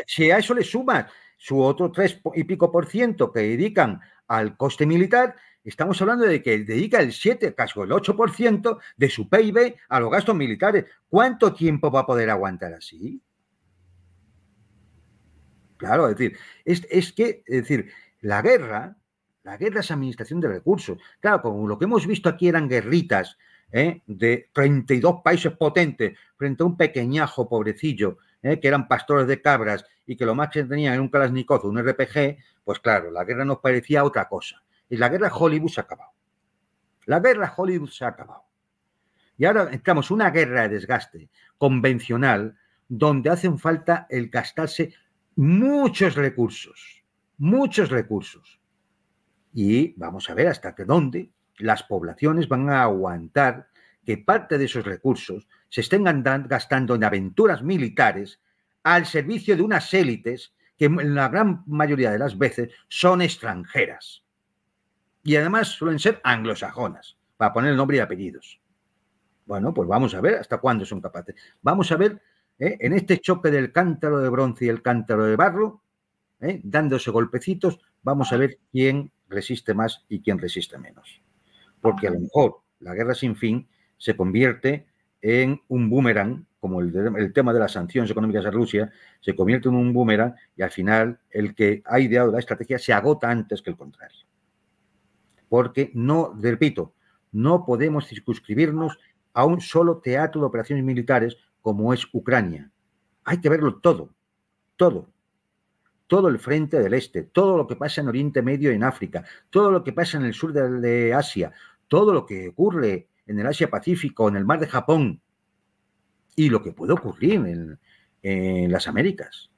Si, a eso le sumas su otro tres y pico por ciento que dedican al coste militar, estamos hablando de que dedica el 7, casi el 8% de su PIB a los gastos militares. ¿Cuánto tiempo va a poder aguantar así? Claro, es decir, es, es que, es decir, la guerra, la guerra es administración de recursos. Claro, como lo que hemos visto aquí eran guerritas ¿eh? de 32 países potentes frente a un pequeñajo pobrecillo ¿eh? que eran pastores de cabras y que lo más que tenían era un Kalashnikov, un RPG, pues claro, la guerra nos parecía otra cosa. Y la guerra Hollywood se ha acabado. La guerra Hollywood se ha acabado. Y ahora estamos en una guerra de desgaste convencional donde hacen falta el gastarse muchos recursos, muchos recursos. Y vamos a ver hasta que dónde las poblaciones van a aguantar que parte de esos recursos se estén gastando en aventuras militares al servicio de unas élites que en la gran mayoría de las veces son extranjeras. Y además suelen ser anglosajonas, para poner nombre y apellidos. Bueno, pues vamos a ver hasta cuándo son capaces. Vamos a ver ¿eh? en este choque del cántaro de bronce y el cántaro de barro, ¿eh? dándose golpecitos, vamos a ver quién resiste más y quién resiste menos porque a lo mejor la guerra sin fin se convierte en un boomerang, como el, tema de las sanciones económicas a Rusia, se convierte en un boomerang y al final el que ha ideado la estrategia se agota antes que el contrario. Porque no, repito, no podemos circunscribirnos a un solo teatro de operaciones militares como es Ucrania. Hay que verlo todo, todo. Todo el frente del este, todo lo que pasa en Oriente Medio y en África, todo lo que pasa en el sur de Asia, todo lo que ocurre en el Asia Pacífico, en el mar de Japón y lo que puede ocurrir en, las Américas.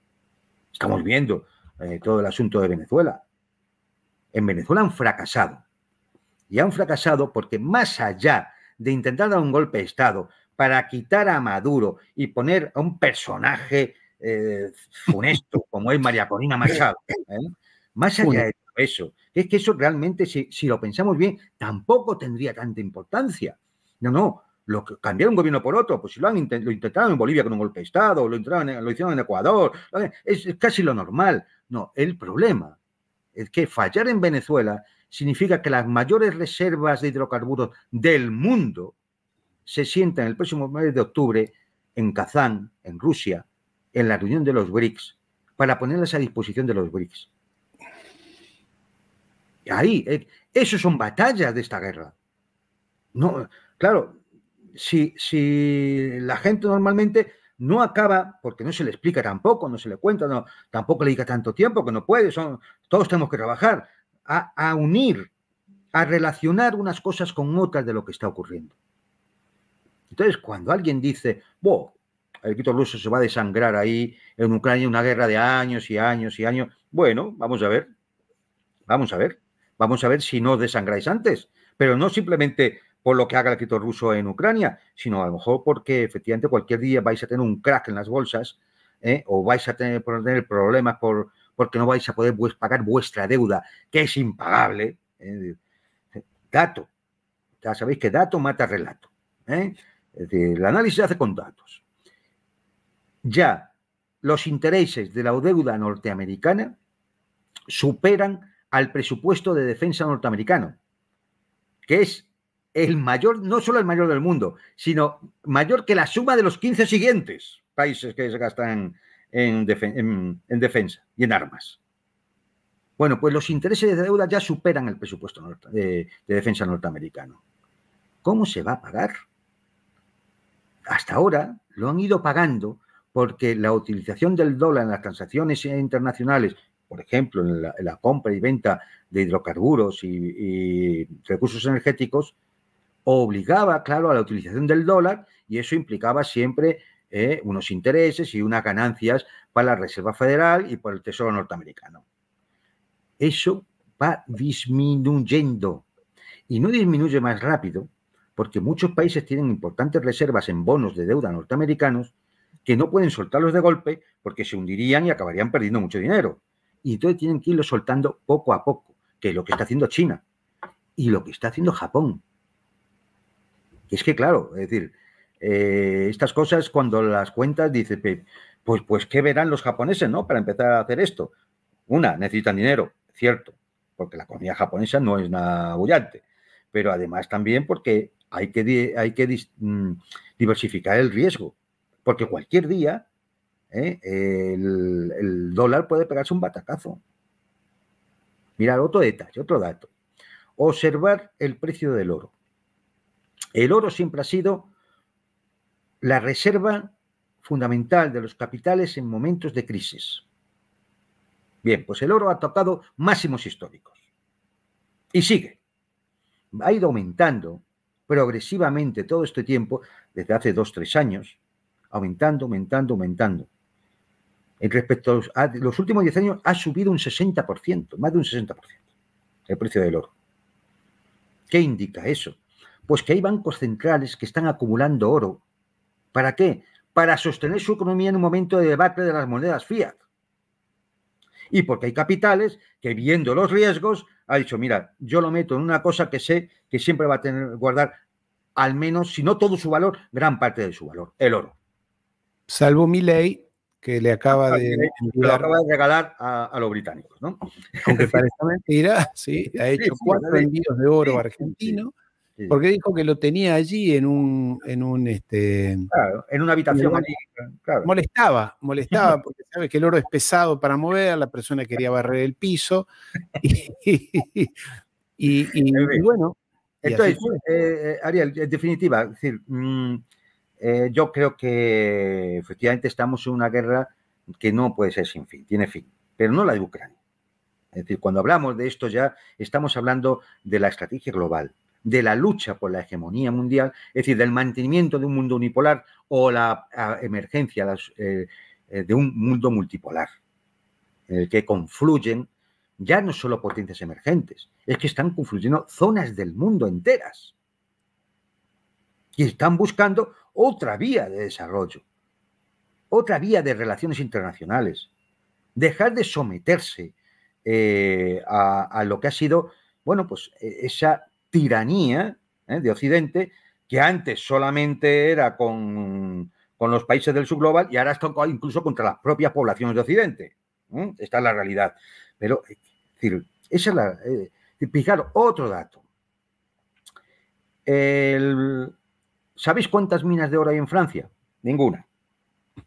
Estamos viendo eh, todo el asunto de Venezuela. En Venezuela han fracasado. Y han fracasado porque más allá de intentar dar un golpe de Estado para quitar a Maduro y poner a un personaje eh, funesto como es María Corina Machado, ¿eh? más allá de eso. Es que eso realmente, si, lo pensamos bien, tampoco tendría tanta importancia. No, no. Lo cambiar un gobierno por otro, pues si lo han lo intentaron en Bolivia con un golpe de Estado, lo, en, lo hicieron en Ecuador, es, es casi lo normal. No, el problema es que fallar en Venezuela significa que las mayores reservas de hidrocarburos del mundo se sientan el próximo mes de octubre en Kazán, en Rusia, en la reunión de los BRICS, para ponerlas a disposición de los BRICS. Ahí, eh, eso son batallas de esta guerra. No, claro, si, si la gente normalmente no acaba, porque no se le explica tampoco, no se le cuenta, no, tampoco le diga tanto tiempo, que no puede, son, todos tenemos que trabajar, a, unir, a relacionar unas cosas con otras de lo que está ocurriendo. Entonces, cuando alguien dice, el grito ruso se va a desangrar ahí en Ucrania, una guerra de años y años y años, bueno, vamos a ver, vamos a ver. Vamos a ver si no desangráis antes, pero no simplemente por lo que haga el crédito ruso en Ucrania, sino a lo mejor porque efectivamente cualquier día vais a tener un crack en las bolsas ¿eh? o vais a tener, problemas por, porque no vais a poder pagar vuestra deuda, que es impagable. ¿eh? Dato. Ya sabéis que dato mata relato. ¿eh? el análisis se hace con datos. Ya, los intereses de la deuda norteamericana superan al presupuesto de defensa norteamericano, que es el mayor, no solo el mayor del mundo, sino mayor que la suma de los 15 siguientes países que se gastan en, defensa y en armas. Bueno, pues los intereses de deuda ya superan el presupuesto de defensa norteamericano. ¿Cómo se va a pagar? Hasta ahora lo han ido pagando porque la utilización del dólar en las transacciones internacionales por ejemplo, en la, compra y venta de hidrocarburos y, recursos energéticos, obligaba, claro, a la utilización del dólar y eso implicaba siempre eh, unos intereses y unas ganancias para la Reserva Federal y para el Tesoro norteamericano. Eso va disminuyendo y no disminuye más rápido porque muchos países tienen importantes reservas en bonos de deuda norteamericanos que no pueden soltarlos de golpe porque se hundirían y acabarían perdiendo mucho dinero. Y entonces tienen que irlo soltando poco a poco, que es lo que está haciendo China y lo que está haciendo Japón. Y es que, claro, es decir, eh, estas cosas cuando las cuentas, dice, pues, pues, ¿qué verán los japoneses, no? Para empezar a hacer esto. Una, necesitan dinero, cierto, porque la economía japonesa no es nada bullante, pero además también porque hay que, hay que mm, diversificar el riesgo, porque cualquier día ¿eh? el, el dólar puede pegarse un batacazo. Mirar otro detalle, otro dato. Observar el precio del oro. El oro siempre ha sido la reserva fundamental de los capitales en momentos de crisis. Bien, pues el oro ha tocado máximos históricos. Y sigue. Ha ido aumentando progresivamente todo este tiempo, desde hace dos, tres años, aumentando, aumentando, aumentando respecto a los, últimos 10 años ha subido un 60%, más de un 60%, el precio del oro. ¿Qué indica eso? Pues que hay bancos centrales que están acumulando oro. ¿Para qué? Para sostener su economía en un momento de debate de las monedas fiat. Y porque hay capitales que viendo los riesgos ha dicho, mira, yo lo meto en una cosa que sé que siempre va a tener guardar al menos, si no todo su valor, gran parte de su valor, el oro. Salvo mi ley, que le acaba de, acaba de regalar a, los británicos, ¿no? Aunque (laughs) parece mentira, sí, ha hecho cuatro envíos de oro argentino, porque dijo que lo tenía allí en un, este, en una habitación. Allí, Molestaba, (laughs) molestaba, porque sabe que el oro es pesado para mover, la persona quería barrer el piso (laughs) y, bueno. Entonces, eh, eh, Ariel, en definitiva, decir, mm, eh, yo creo que efectivamente estamos en una guerra que no puede ser sin fin, tiene fin, pero no la de Ucrania. Es decir, cuando hablamos de esto ya estamos hablando de la estrategia global, de la lucha por la hegemonía mundial, es decir, del mantenimiento de un mundo unipolar o la emergencia eh, eh, de un mundo multipolar, en el que confluyen ya no solo potencias emergentes, es que están confluyendo zonas del mundo enteras y están buscando otra vía de desarrollo, otra vía de relaciones internacionales. Dejar de someterse eh, a, lo que ha sido, bueno, pues e, esa tiranía ¿eh? de Occidente que antes solamente era con, los países del subglobal y ahora está incluso contra las propias poblaciones de Occidente. ¿eh? Esta es la realidad. Pero, esa es la. fijaros, otro dato. El, ¿Sabéis cuántas minas de oro hay en Francia? Ninguna.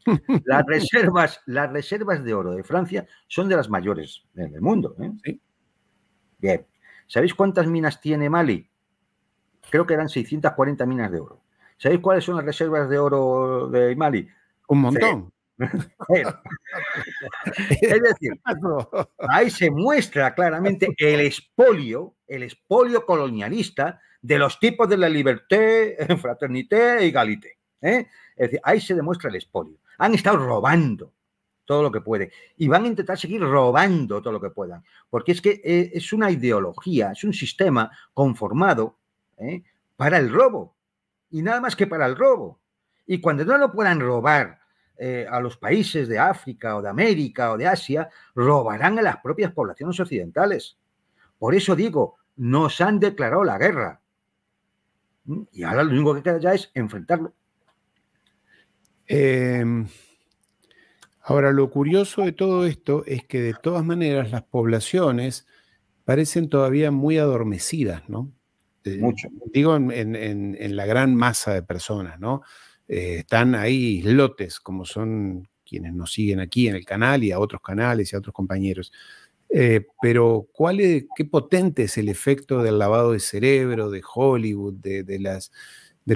(laughs) Las reservas, las reservas de oro de Francia son de las mayores del mundo. ¿eh? Bien. ¿Sabéis cuántas minas tiene Mali? Creo que eran 640 minas de oro. ¿Sabéis cuáles son las reservas de oro de Mali? Un montón. (laughs) es decir, ahí se muestra claramente el espolio, el espolio colonialista de los tipos de la liberté, (laughs) fraternité y e galité. ¿eh? Es decir, ahí se demuestra el espolio. Han estado robando todo lo que pueden y van a intentar seguir robando todo lo que puedan, porque es que eh, es una ideología, es un sistema conformado ¿eh? para el robo y nada más que para el robo. Y cuando no lo puedan robar a los países de África o de América o de Asia, robarán a las propias poblaciones occidentales. Por eso digo, nos han declarado la guerra. Y ahora lo único que queda ya es enfrentarlo. Em, ahora, lo curioso de todo esto es que de todas maneras las poblaciones parecen todavía muy adormecidas, ¿no? Eh, Mucho. Digo, en, la gran masa de personas, ¿no? Eh, están ahí islotes, como son quienes nos siguen aquí en el canal y a otros canales y a otros compañeros. Eh, pero ¿cuál es, qué potente es el efecto del lavado de cerebro, de Hollywood, de,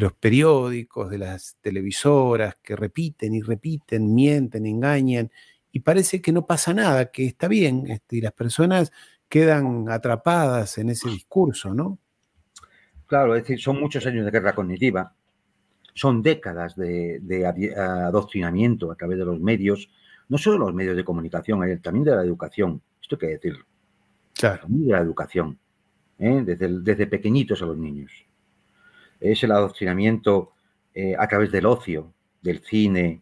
los periódicos, de las televisoras que repiten y repiten, mienten, engañan, y parece que no pasa nada, que está bien, este, y las personas quedan atrapadas en ese discurso, ¿no? Claro, es decir, son muchos años de guerra cognitiva, son décadas de, de adoctrinamiento a través de los medios, no solo los medios de comunicación, eh, también de la educación esto hay que decirlo. Claro. La educación, ¿eh? desde, pequeñitos a los niños. Es el adoctrinamiento eh, a través del ocio, del cine,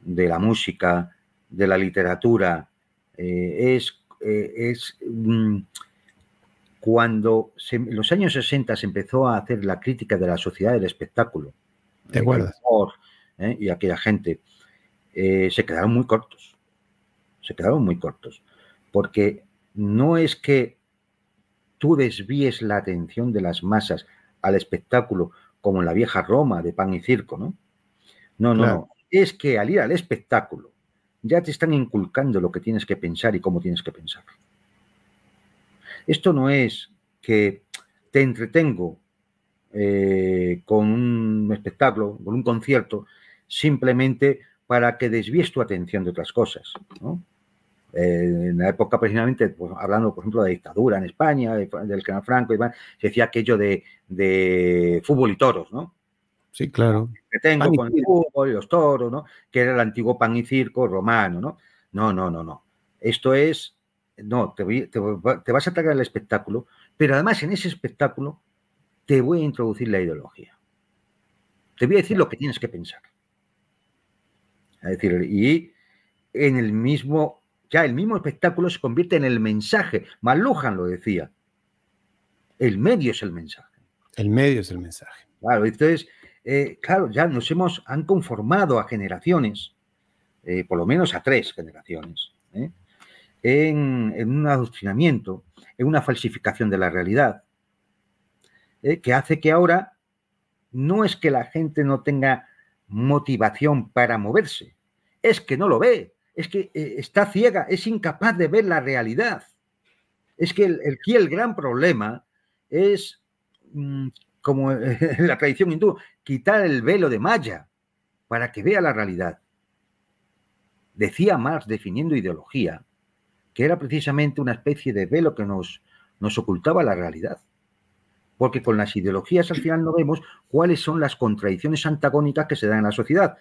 de la música, de la literatura. Eh, es mm, cuando en los años 60 se empezó a hacer la crítica de la sociedad del espectáculo. De y aquella gente. se quedaron muy cortos. Se quedaron muy cortos porque no es que tú desvíes la atención de las masas al espectáculo como en la vieja Roma de pan y circo, ¿no? No, no, es que al ir al espectáculo ya te están inculcando lo que tienes que pensar y cómo tienes que pensar. Esto no es que te entretengo eh, con un espectáculo, con un concierto, simplemente para que desvíes tu atención de otras cosas. ¿no? Eh, en la época precisamente, pues, hablando, por ejemplo, de la dictadura en España, del canal Franco, y demás, se decía aquello de, fútbol y toros, ¿no? Sí, claro. Que tengo con el fútbol y los toros, ¿no? Que era el antiguo pan y circo romano, ¿no? No, no, no, no. Esto es, no, te, vas a atacar el espectáculo, pero además en ese espectáculo te voy a introducir la ideología. Te voy a decir lo que tienes que pensar. Es decir, y en el mismo ya el mismo espectáculo se convierte en el mensaje. Malujan lo decía. El medio es el mensaje. El medio es el mensaje. Claro, entonces, eh, claro, ya nos hemos, han conformado a generaciones, eh, por lo menos a tres generaciones, ¿eh? en, en, un adoctrinamiento, en una falsificación de la realidad, que hace que ahora no es que la gente no tenga motivación para moverse, es que no lo ve, es que eh, está ciega, es incapaz de ver la realidad. Es que el, aquí el gran problema es, mm, como en eh, (laughs) la tradición hindú, quitar el velo de Maya para que vea la realidad. Decía Marx, definiendo ideología, que era precisamente una especie de velo que nos, nos ocultaba la realidad. Porque con las ideologías al final no vemos cuáles son las contradicciones antagónicas que se dan en la sociedad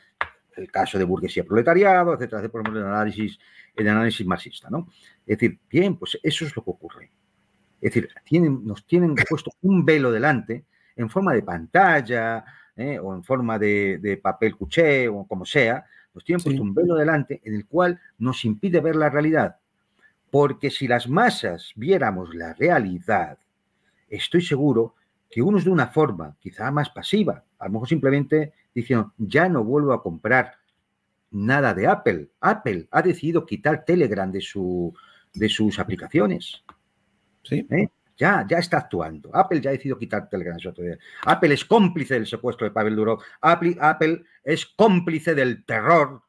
el caso de burguesía proletariado, etcétera, por el análisis, el análisis marxista, ¿no? Es decir, bien, pues eso es lo que ocurre. Es decir, tienen, nos tienen (laughs) puesto un velo delante en forma de pantalla ¿eh? o en forma de, papel cuché o como sea, nos tienen puesto un velo delante en el cual nos impide ver la realidad. Porque si las masas viéramos la realidad, estoy seguro que unos de una forma quizá más pasiva, a lo mejor simplemente diciendo, ya no vuelvo a comprar nada de Apple. Apple ha decidido quitar Telegram de, su, de sus aplicaciones. Sí. ¿Eh? Ya, ya está actuando. Apple ya ha decidido quitar Telegram. Apple es cómplice del secuestro de Pavel Duro. Apple, es cómplice del terror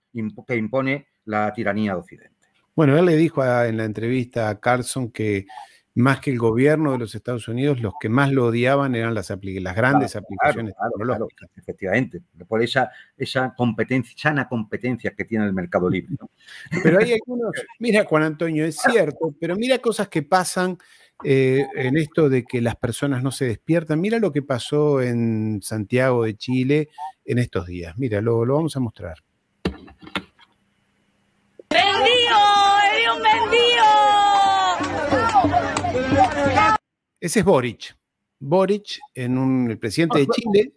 que impone la tiranía de Occidente. Bueno, él le dijo en la entrevista a Carlson que más que el gobierno de los Estados Unidos, los que más lo odiaban eran las, grandes aplicaciones tecnológicas. efectivamente, por esa, competencia, sana competencia que tiene el mercado libre. (laughs) Pero hay algunos, mira Juan Antonio, es cierto, pero mira cosas que pasan eh, en esto de que las personas no se despiertan. Mira lo que pasó en Santiago de Chile en estos días. Mira, lo, vamos a mostrar. ¡Bendío! ¡Eres un ese es Boric. Boric, en un, el presidente de Chile.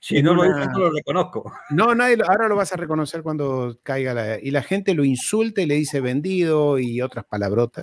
Si no lo no lo reconozco. No, nadie, ahora lo vas a reconocer cuando caiga la. Y la gente lo insulte, y le dice vendido y otras palabrotas.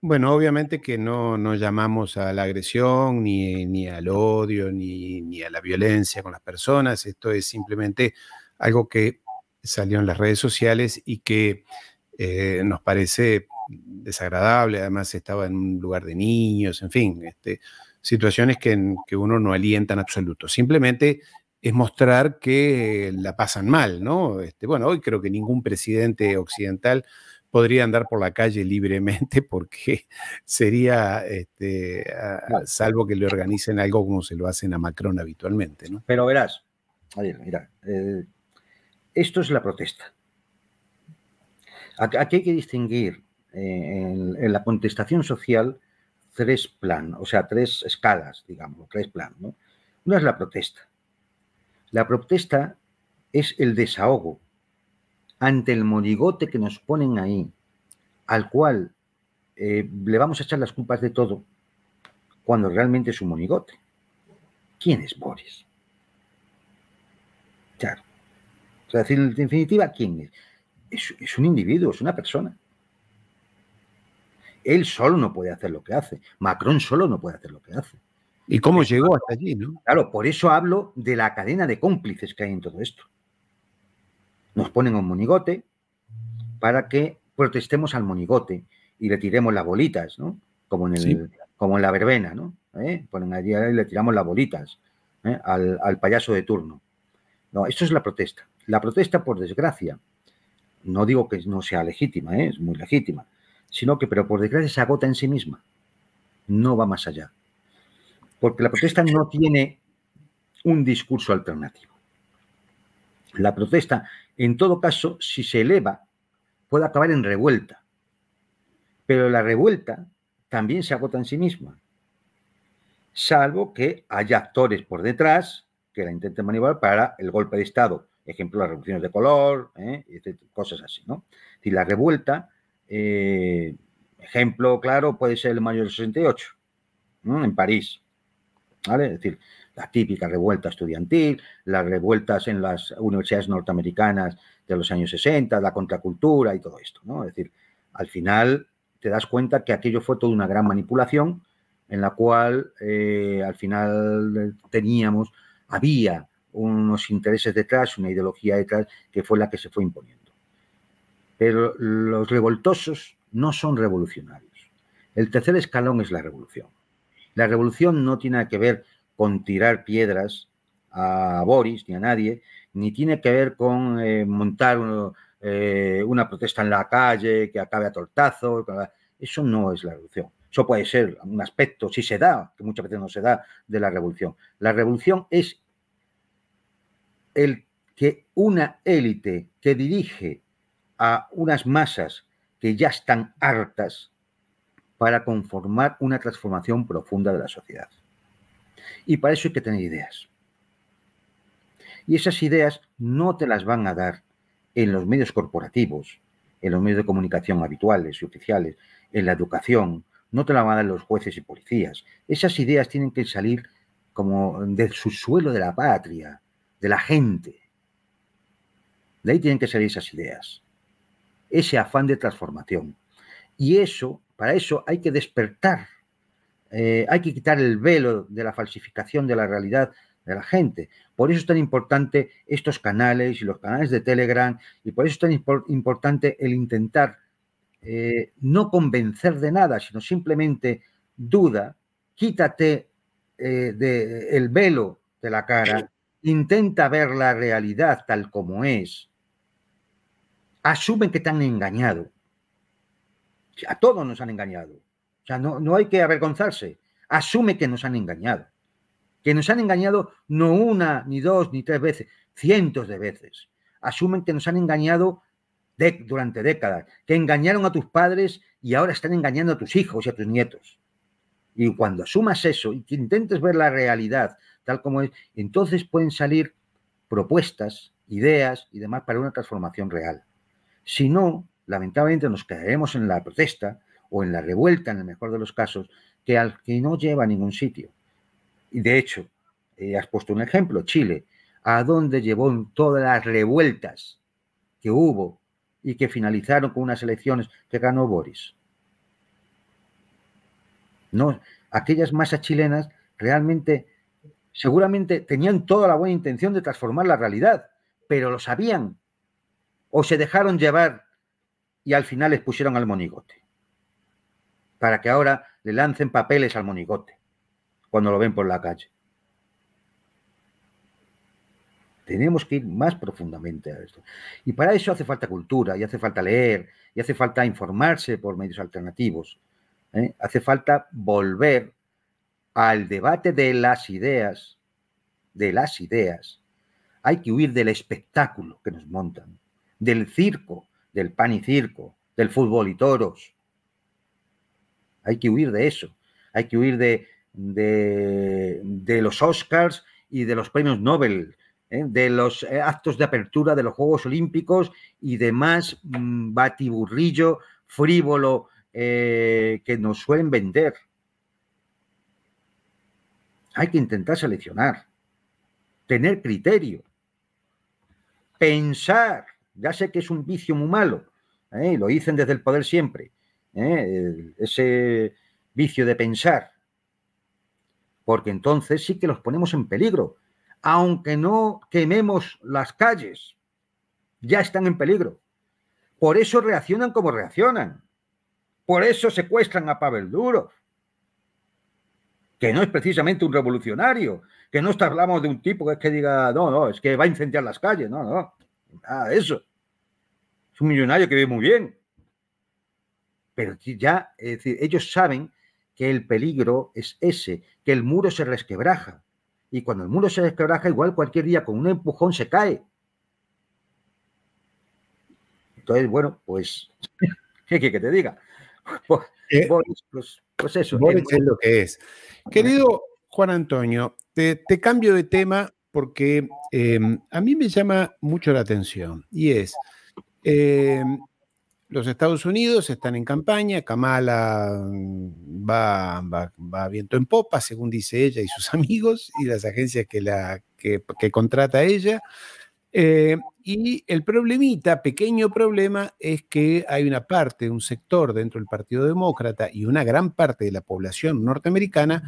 Bueno, obviamente que no, llamamos a la agresión, ni, ni al odio, ni, a la violencia con las personas. Esto es simplemente algo que salió en las redes sociales y que eh, nos parece desagradable, además estaba en un lugar de niños, en fin, este, situaciones que, que uno no alienta en absoluto. Simplemente es mostrar que la pasan mal, ¿no? Este, bueno, hoy creo que ningún presidente occidental podría andar por la calle libremente (laughs) porque sería, este, salvo que le organicen algo como se lo hacen a Macron habitualmente, ¿no? Pero verás, mira, eh, esto es la protesta. Aquí hay que distinguir eh, en, la contestación social tres plan, o sea, tres escalas, digamos, tres plan. ¿no? Una es la protesta. La protesta es el desahogo ante el monigote que nos ponen ahí, al cual eh, le vamos a echar las culpas de todo, cuando realmente es un monigote. ¿Quién es Boris? Claro. O sea, en definitiva, ¿quién es? Es un individuo, es una persona. Él solo no puede hacer lo que hace. Macron solo no puede hacer lo que hace. ¿Y cómo llegó hasta allí? Claro, por eso hablo de la cadena de cómplices que hay en todo esto. Nos ponen un monigote para que protestemos al monigote y le tiremos las bolitas, ¿no? Como en, como en la verbena, ¿no? ¿Eh? Ponen allí y le tiramos las bolitas ¿eh? al, payaso de turno. No, esto es la protesta. La protesta, por desgracia, no digo que no sea legítima, ¿eh? es muy legítima, sino que, pero por desgracia, se agota en sí misma. No va más allá. Porque la protesta no tiene un discurso alternativo. La protesta, en todo caso, si se eleva, puede acabar en revuelta. Pero la revuelta también se agota en sí misma. Salvo que haya actores por detrás que la intenten manipular para el golpe de Estado. Ejemplo, las revoluciones de color, ¿eh? este cosas así, ¿no? Y la revuelta eh, ejemplo claro puede ser el mayo del 68, en París. ¿vale? Es decir, la típica revuelta estudiantil, las revueltas en las universidades norteamericanas de los años 60, la contracultura y todo esto. ¿no? Es decir, al final te das cuenta que aquello fue toda una gran manipulación en la cual eh, al final teníamos, había unos intereses detrás, una ideología detrás que fue la que se fue imponiendo. Pero los revoltosos no son revolucionarios. El tercer escalón es la revolución. La revolución no tiene que ver con tirar piedras a Boris ni a nadie, ni tiene que ver con eh, montar eh, una protesta en la calle que acabe a tortazo. Eso no es la revolución. Eso puede ser un aspecto, si se da, que muchas veces no se da, de la revolución. La revolución es el que una élite que dirige a unas masas que ya están hartas para conformar una transformación profunda de la sociedad. Y para eso hay que tener ideas. Y esas ideas no te las van a dar en los medios corporativos, en los medios de comunicación habituales y oficiales, en la educación, no te las van a dar los jueces y policías. Esas ideas tienen que salir como del subsuelo de la patria, de la gente. De ahí tienen que salir esas ideas ese afán de transformación. Y eso, para eso hay que despertar, eh, hay que quitar el velo de la falsificación de la realidad de la gente. Por eso es tan importante estos canales y los canales de Telegram, y por eso es tan importante el intentar eh, no convencer de nada, sino simplemente duda, quítate eh, de, el velo de la cara, intenta ver la realidad tal como es asumen que te han engañado. A todos nos han engañado. O sea, no, no hay que avergonzarse. Asume que nos han engañado. Que nos han engañado no una, ni dos, ni tres veces, cientos de veces. Asumen que nos han engañado durante décadas, que engañaron a tus padres y ahora están engañando a tus hijos y a tus nietos. Y cuando asumas eso y que intentes ver la realidad tal como es, entonces pueden salir propuestas, ideas y demás para una transformación real. Si no, lamentablemente nos quedaremos en la protesta o en la revuelta, en el mejor de los casos, que al que no lleva a ningún sitio. Y de hecho, eh, has puesto un ejemplo, Chile, a dónde llevó todas las revueltas que hubo y que finalizaron con unas elecciones que ganó Boris. No, aquellas masas chilenas realmente, seguramente tenían toda la buena intención de transformar la realidad, pero lo sabían o se dejaron llevar y al final les pusieron al monigote. Para que ahora le lancen papeles al monigote cuando lo ven por la calle. Tenemos que ir más profundamente a esto. Y para eso hace falta cultura, y hace falta leer, y hace falta informarse por medios alternativos. ¿eh? Hace falta volver al debate de las ideas, de las ideas. Hay que huir del espectáculo que nos montan del circo, del pan y circo, del fútbol y toros. Hay que huir de eso. Hay que huir de, de, los Oscars y de los premios Nobel, ¿eh? de los eh, actos de apertura de los Juegos Olímpicos y demás mm, batiburrillo frívolo eh, que nos suelen vender. Hay que intentar seleccionar, tener criterio, pensar ya sé que es un vicio muy malo, y ¿eh? lo dicen desde el poder siempre, ¿eh? ese vicio de pensar, porque entonces sí que los ponemos en peligro. Aunque no quememos las calles, ya están en peligro. Por eso reaccionan como reaccionan. Por eso secuestran a Pavel Duro, que no es precisamente un revolucionario, que no hablamos de un tipo que es que diga, no, no, es que va a incendiar las calles, no, no, eso un millonario que vive muy bien. Pero ya, es decir, ellos saben que el peligro es ese, que el muro se resquebraja. Y cuando el muro se resquebraja, igual cualquier día con un empujón se cae. Entonces, bueno, pues, (laughs) ¿qué que te diga? (laughs) Pues, eh, pues, pues, eso. es lo que es. Querido Juan Antonio, te, cambio de tema porque em, a mí me llama mucho la atención y es, Em, los Estados Unidos están en campaña, Kamala mm, va, va, viento en popa, según dice ella y sus (laughs) amigos y las agencias que, la, que, que contrata ella. Eh, y el problemita, pequeño problema, es que hay una parte, un sector dentro del Partido Demócrata y una gran parte de la población norteamericana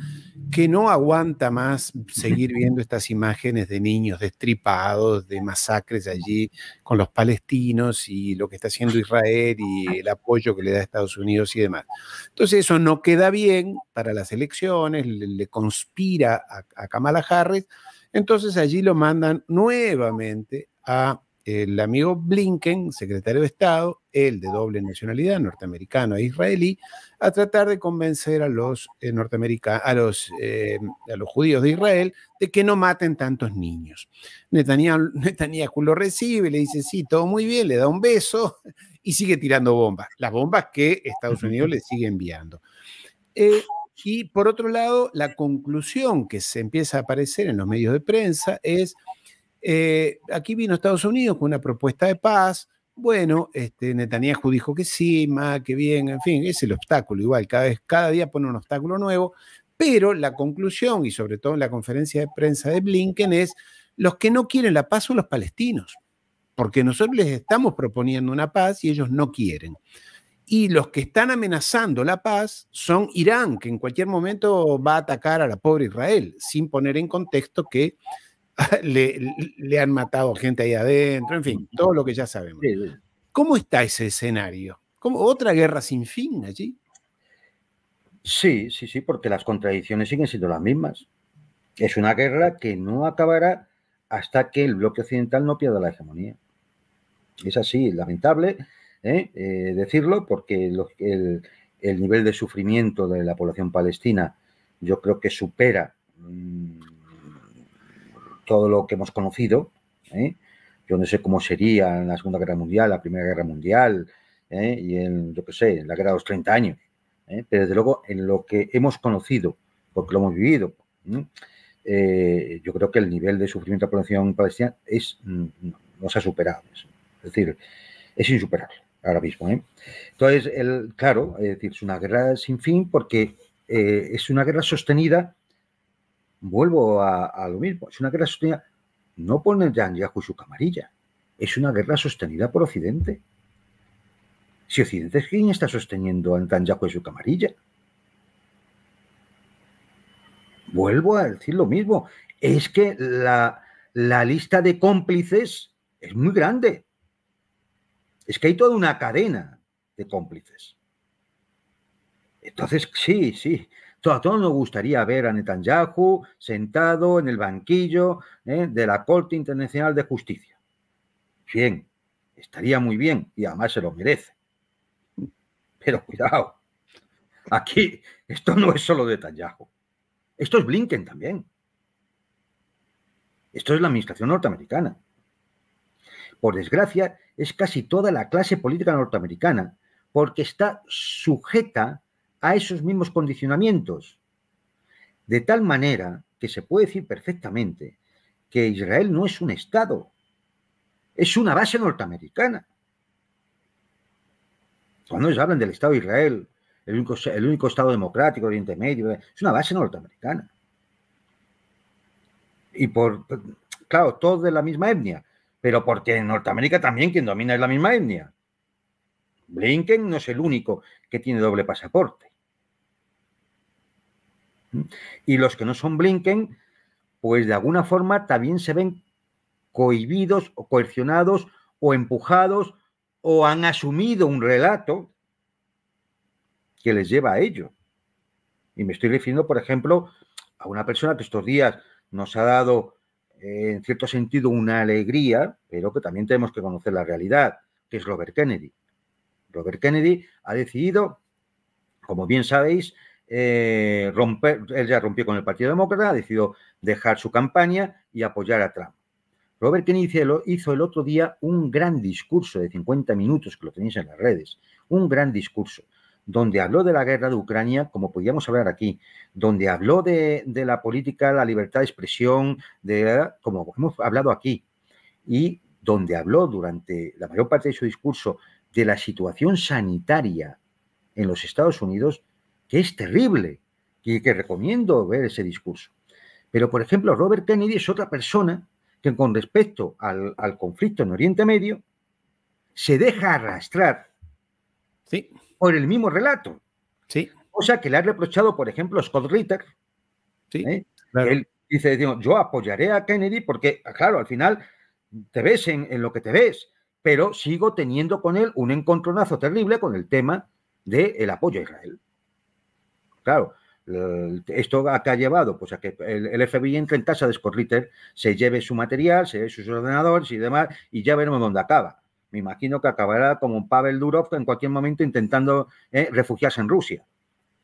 que no aguanta más seguir viendo estas imágenes de niños destripados, de masacres allí con los palestinos y lo que está haciendo Israel y el apoyo que le da Estados Unidos y demás. Entonces eso no queda bien para las elecciones, le, conspira a Kamala Harris entonces allí lo mandan nuevamente a el amigo Blinken, secretario de Estado, el de doble nacionalidad, norteamericano e israelí, a tratar de convencer a los, eh, a, los eh, a los judíos de Israel de que no maten tantos niños. (laughs) Netanyahu, lo recibe, le dice, sí, todo muy bien, le da un beso y sigue tirando bombas, las bombas que Estados Unidos le sigue enviando. Eh, y por otro lado, la conclusión que se empieza a aparecer en los medios de prensa es, eh, aquí vino Estados Unidos con una propuesta de paz, bueno, este, Netanyahu dijo que sí, más que bien, en fin, es el obstáculo, igual, cada, vez, cada día pone un obstáculo nuevo, pero la conclusión, y sobre todo en la conferencia de prensa de Blinken, es los que no quieren la paz son los palestinos, porque nosotros les estamos proponiendo una paz y ellos no quieren. Y los que están amenazando la paz son Irán, que en cualquier momento va a atacar a la pobre Israel, sin poner en contexto que (laughs) le, han matado gente ahí adentro, en fin, todo lo que ya sabemos. ¿Cómo está ese escenario? ¿Cómo, ¿Otra guerra sin fin allí? Sí, sí, sí, porque las contradicciones siguen siendo las mismas. Es una guerra que no acabará hasta que el bloque occidental no pierda la hegemonía. Es así, lamentable, ¿eh? Eh, decirlo, porque el, nivel de sufrimiento de la población palestina yo creo que supera mm, todo lo que hemos conocido. ¿eh? Yo no sé cómo sería en la Segunda Guerra Mundial, la Primera Guerra Mundial, y en, yo qué sé, en la guerra de los 30 años. Pero desde luego, en lo que hemos conocido, porque lo hemos vivido, yo creo que el nivel de sufrimiento de la población palestina es, mm, no, se ha superado. Es decir, es insuperable ahora mismo. ¿eh? Entonces, el, claro, es, decir, es una guerra sin fin porque eh, es una guerra sostenida, vuelvo a, lo mismo, es una guerra sostenida, no por Yahoo y su camarilla, es una guerra sostenida por Occidente. Si Occidente es quien está sosteniendo a Netanyahu y su camarilla. Vuelvo a decir lo mismo, es que la, la lista de cómplices es muy grande. Es que hay toda una cadena de cómplices. Entonces, sí, sí, a todos nos gustaría ver a Netanyahu sentado en el banquillo ¿eh? de la Corte Internacional de Justicia. Bien, estaría muy bien y además se lo merece. Pero cuidado, aquí esto no es solo Netanyahu, esto es Blinken también. Esto es la administración norteamericana por desgracia, es casi toda la clase política norteamericana, porque está sujeta a esos mismos condicionamientos. De tal manera que se puede decir perfectamente que Israel no es un Estado, es una base norteamericana. Cuando ellos hablan del Estado de Israel, el único, Estado democrático, Oriente Medio, es una base norteamericana. Y por, claro, todos de la misma etnia, pero porque en Norteamérica también quien domina es la misma etnia. Blinken no es el único que tiene doble pasaporte. Y los que no son Blinken, pues de alguna forma también se ven cohibidos o coercionados o empujados o han asumido un relato que les lleva a ello. Y me estoy refiriendo, por ejemplo, a una persona que estos días nos ha dado en cierto sentido, una alegría, pero que también tenemos que conocer la realidad, que es Robert Kennedy. Robert Kennedy ha decidido, como bien sabéis, eh, romper, él ya rompió con el Partido Demócrata, ha decidido dejar su campaña y apoyar a Trump. Robert Kennedy hizo el otro día un gran discurso de 50 minutos, que lo tenéis en las redes, un gran discurso donde habló de la guerra de Ucrania, como podíamos hablar aquí, donde habló de, la política, la libertad de expresión, de, como hemos hablado aquí, y donde habló durante la mayor parte de su discurso de la situación sanitaria en los Estados Unidos, que es terrible, y que recomiendo ver ese discurso. Pero, por ejemplo, Robert Kennedy es otra persona que con respecto al conflicto en Oriente Medio se deja arrastrar por el mismo relato. Sí. sea, que le ha reprochado, por ejemplo, Scott Ritter. ¿eh? Él dice, yo apoyaré a Kennedy porque, claro, al final te ves en, lo que te ves, pero sigo teniendo con él un encontronazo terrible con el tema del apoyo a Israel. Claro, esto acá ha llevado pues a que el FBI entre en casa de Scott Ritter, se lleve su material, se lleve sus ordenadores y demás, y ya veremos dónde acaba me imagino que acabará como Pavel Durov en cualquier momento intentando eh, refugiarse en Rusia.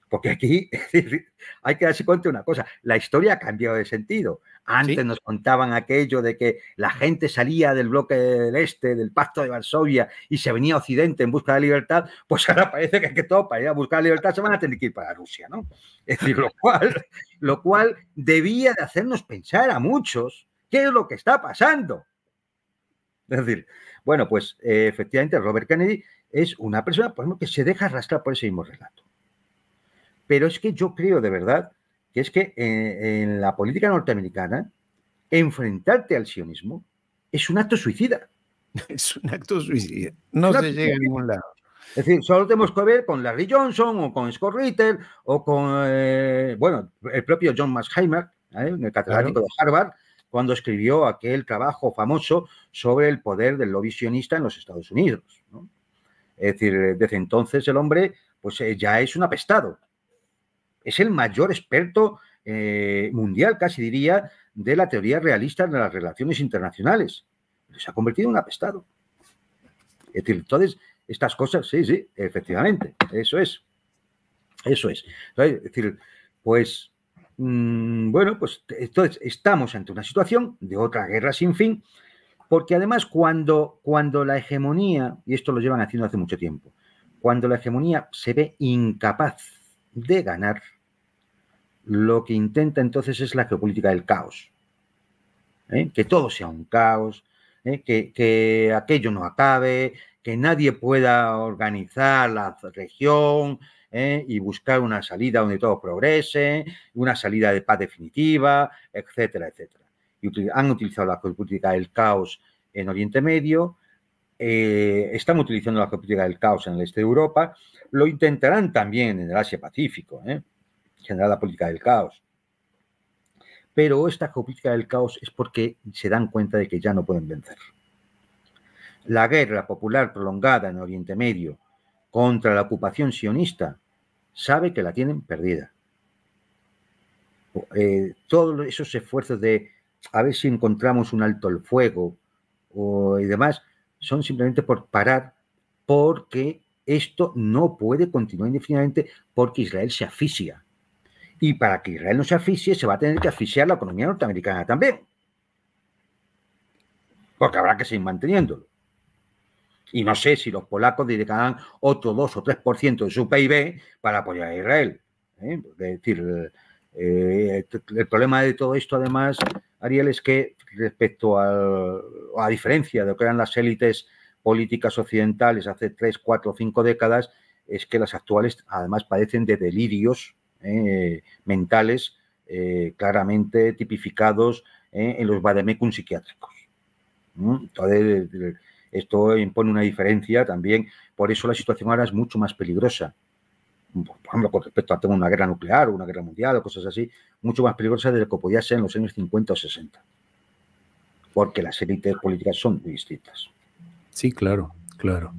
Porque aquí (laughs) hay que darse cuenta de una cosa, la historia ha cambiado de sentido. Antes nos contaban aquello de que la gente salía del bloque del este, del pacto de Varsovia, y se venía a Occidente en busca de libertad, pues ahora parece que, que todo para ir a buscar libertad se van a tener que ir para Rusia, ¿no? Es decir, lo cual, lo cual debía de hacernos pensar a muchos qué es lo que está pasando. Es decir, bueno, pues eh, efectivamente Robert Kennedy es una persona, por que se deja arrastrar por ese mismo relato. Pero es que yo creo de verdad que es que eh, en, la política norteamericana enfrentarte al sionismo es un acto suicida. (laughs) Es un acto suicida. No se llega a ningún lado. Es decir, solo tenemos que ver con Larry Johnson o con Scott Ritter o con, eh, bueno, el propio John Max ¿eh? el catedrático de Harvard, cuando escribió aquel trabajo famoso sobre el poder del lo visionista en los Estados Unidos. Es decir, desde entonces el hombre pues eh, ya es un apestado. Es el mayor experto eh, mundial, casi diría, de la teoría realista de las relaciones internacionales. Se ha convertido en un apestado. Es decir, entonces, estas cosas, sí, sí, efectivamente, eso es. Eso es. es decir, pues Mm, bueno, pues entonces estamos ante una situación de otra guerra sin fin, porque además cuando, cuando la hegemonía, y esto lo llevan haciendo hace mucho tiempo, cuando la hegemonía se ve incapaz de ganar, lo que intenta entonces es la geopolítica del caos. ¿eh? Que todo sea un caos, ¿eh? que, que, aquello no acabe, que nadie pueda organizar la región, ¿eh? y buscar una salida donde todo progrese, una salida de paz definitiva, etcétera, etcétera. han utilizado la política del caos en Oriente Medio, eh, están utilizando la política del caos en el este de Europa, lo intentarán también en el Asia-Pacífico, ¿eh? generar la política del caos. Pero esta política del caos es porque se dan cuenta de que ya no pueden vencer. La guerra popular prolongada en Oriente Medio contra la ocupación sionista, sabe que la tienen perdida. Eh, todos esos esfuerzos de a ver si encontramos un alto el fuego o, y demás, son simplemente por parar, porque esto no puede continuar indefinidamente porque Israel se asfixia. Y para que Israel no se asfixie, se va a tener que asfixiar la economía norteamericana también. Porque habrá que seguir manteniéndolo. Y no sé si los polacos dedicarán otro 2 o 3% de su PIB para apoyar a Israel. ¿eh? Es decir, eh, el problema de todo esto, además, Ariel, es que respecto al, a diferencia de lo que eran las élites políticas occidentales hace 3, 4, 5 décadas, es que las actuales además padecen de delirios ¿eh? mentales claramente tipificados en los vademecum psiquiátricos. Entonces, esto impone una diferencia también. Por eso la situación ahora es mucho más peligrosa. Por ejemplo, con respecto a una guerra nuclear o una guerra mundial o cosas así, mucho más peligrosa de lo que podía ser en los años 50 o 60. Porque las élites políticas son muy distintas. Sí, claro, claro.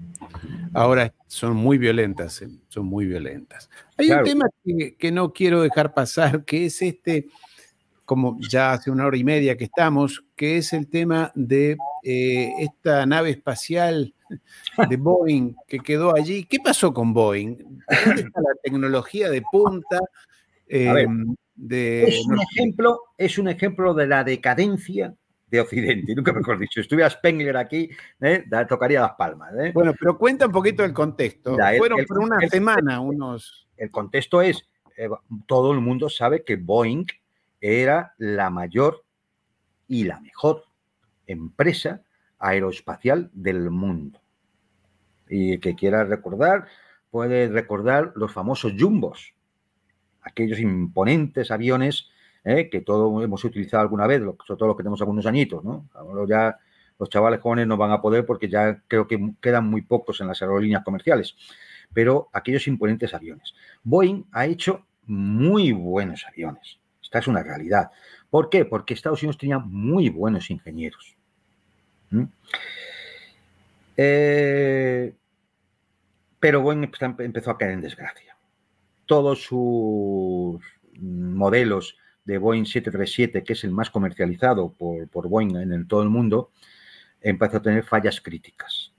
Ahora son muy violentas, eh, son muy violentas. Hay un tema que no quiero dejar pasar, que es este como ya hace una hora y media que estamos, que es el tema de eh, esta nave espacial de (laughs) Boeing que quedó allí. ¿Qué pasó con Boeing? la tecnología de punta? Em, es, un ejemplo, es un ejemplo de la decadencia de Occidente, nunca mejor dicho. Si estuviera Spengler aquí, ¿eh? tocaría las palmas. ¿eh? Bueno, pero cuenta un poquito el contexto. Fueron por una semana unos... El contexto es, todo el mundo sabe que Boeing era la mayor y la mejor empresa aeroespacial del mundo. Y que quiera recordar, puede recordar los famosos jumbos, aquellos imponentes aviones eh, que todos hemos utilizado alguna vez, sobre todo los que tenemos algunos añitos, ¿no? ya los chavales jóvenes no van a poder porque ya creo que quedan muy pocos en las aerolíneas comerciales, pero aquellos imponentes aviones. Boeing ha hecho muy buenos aviones. Esta es una realidad. ¿Por qué? Porque Estados Unidos tenía muy buenos ingenieros. ¿Mm? Eh, pero Boeing empezó a caer en desgracia. Todos sus modelos de Boeing 737, que es el más comercializado por, Boeing en todo el mundo, empezó a tener fallas críticas.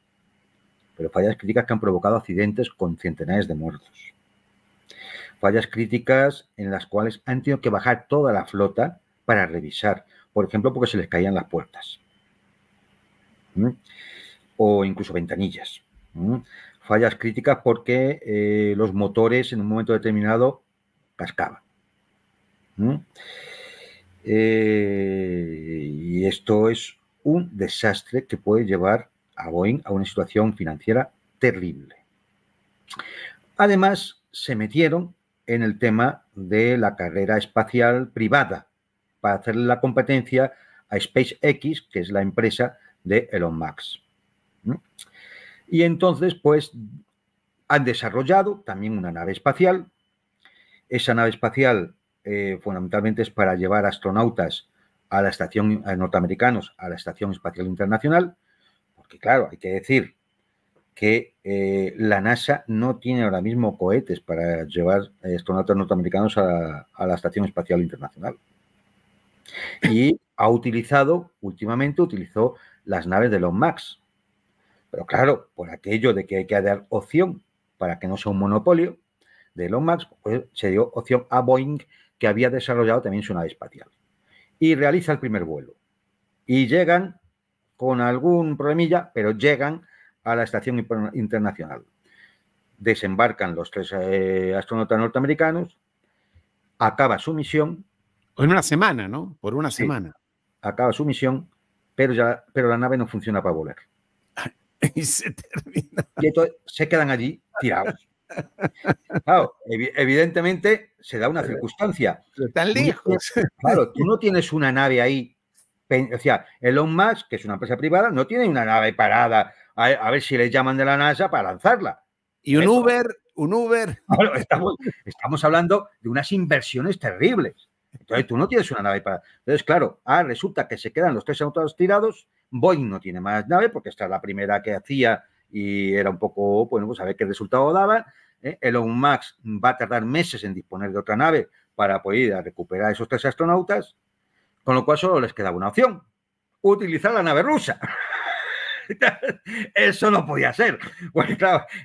Pero fallas críticas que han provocado accidentes con centenares de muertos fallas críticas en las cuales han tenido que bajar toda la flota para revisar, por ejemplo, porque se les caían las puertas ¿Mm? o incluso ventanillas. ¿Mm? Fallas críticas porque eh, los motores en un momento determinado cascaban. ¿Mm? Eh, y esto es un desastre que puede llevar a Boeing a una situación financiera terrible. Además, se metieron en el tema de la carrera espacial privada para hacerle la competencia a SpaceX, que es la empresa de Elon Musk. Y entonces, pues, han desarrollado también una nave espacial. Esa nave espacial eh, fundamentalmente es para llevar astronautas a la estación, eh, norteamericanos, a la Estación Espacial Internacional, porque claro, hay que decir que eh, la NASA no tiene ahora mismo cohetes para llevar eh, astronautas norteamericanos a la, Estación Espacial Internacional. Y ha utilizado, últimamente utilizó las naves de los Max. Pero claro, por aquello de que hay que dar opción para que no sea un monopolio de Long Max pues se dio opción a Boeing, que había desarrollado también su nave espacial. Y realiza el primer vuelo. Y llegan con algún problemilla, pero llegan a la Estación Internacional. Desembarcan los tres eh, astronautas norteamericanos, acaba su misión. En una semana, ¿no? Por una semana. Acaba su misión, pero, ya, pero la nave no funciona para volar. (laughs) y se termina. Y entonces se quedan allí tirados. Claro, evidentemente se da una circunstancia. Tan lejos. Claro, tú no tienes una nave ahí. O sea, Elon Musk, que es una empresa privada, no tiene una nave parada a, ver si les llaman de la NASA para lanzarla. Y un Uber, un Uber. (laughs) estamos, hablando de unas inversiones terribles. Entonces tú no tienes una nave para. Entonces, claro, ah, resulta que se quedan los tres astronautas tirados. Boeing no tiene más nave porque esta es la primera que hacía y era un poco, bueno, pues a ver qué resultado daba. El ¿eh? Elon va a tardar meses en disponer de otra nave para poder ir a recuperar a esos tres astronautas, con lo cual solo les queda una opción: utilizar la nave rusa. (laughs) (laughs) Eso no podía ser.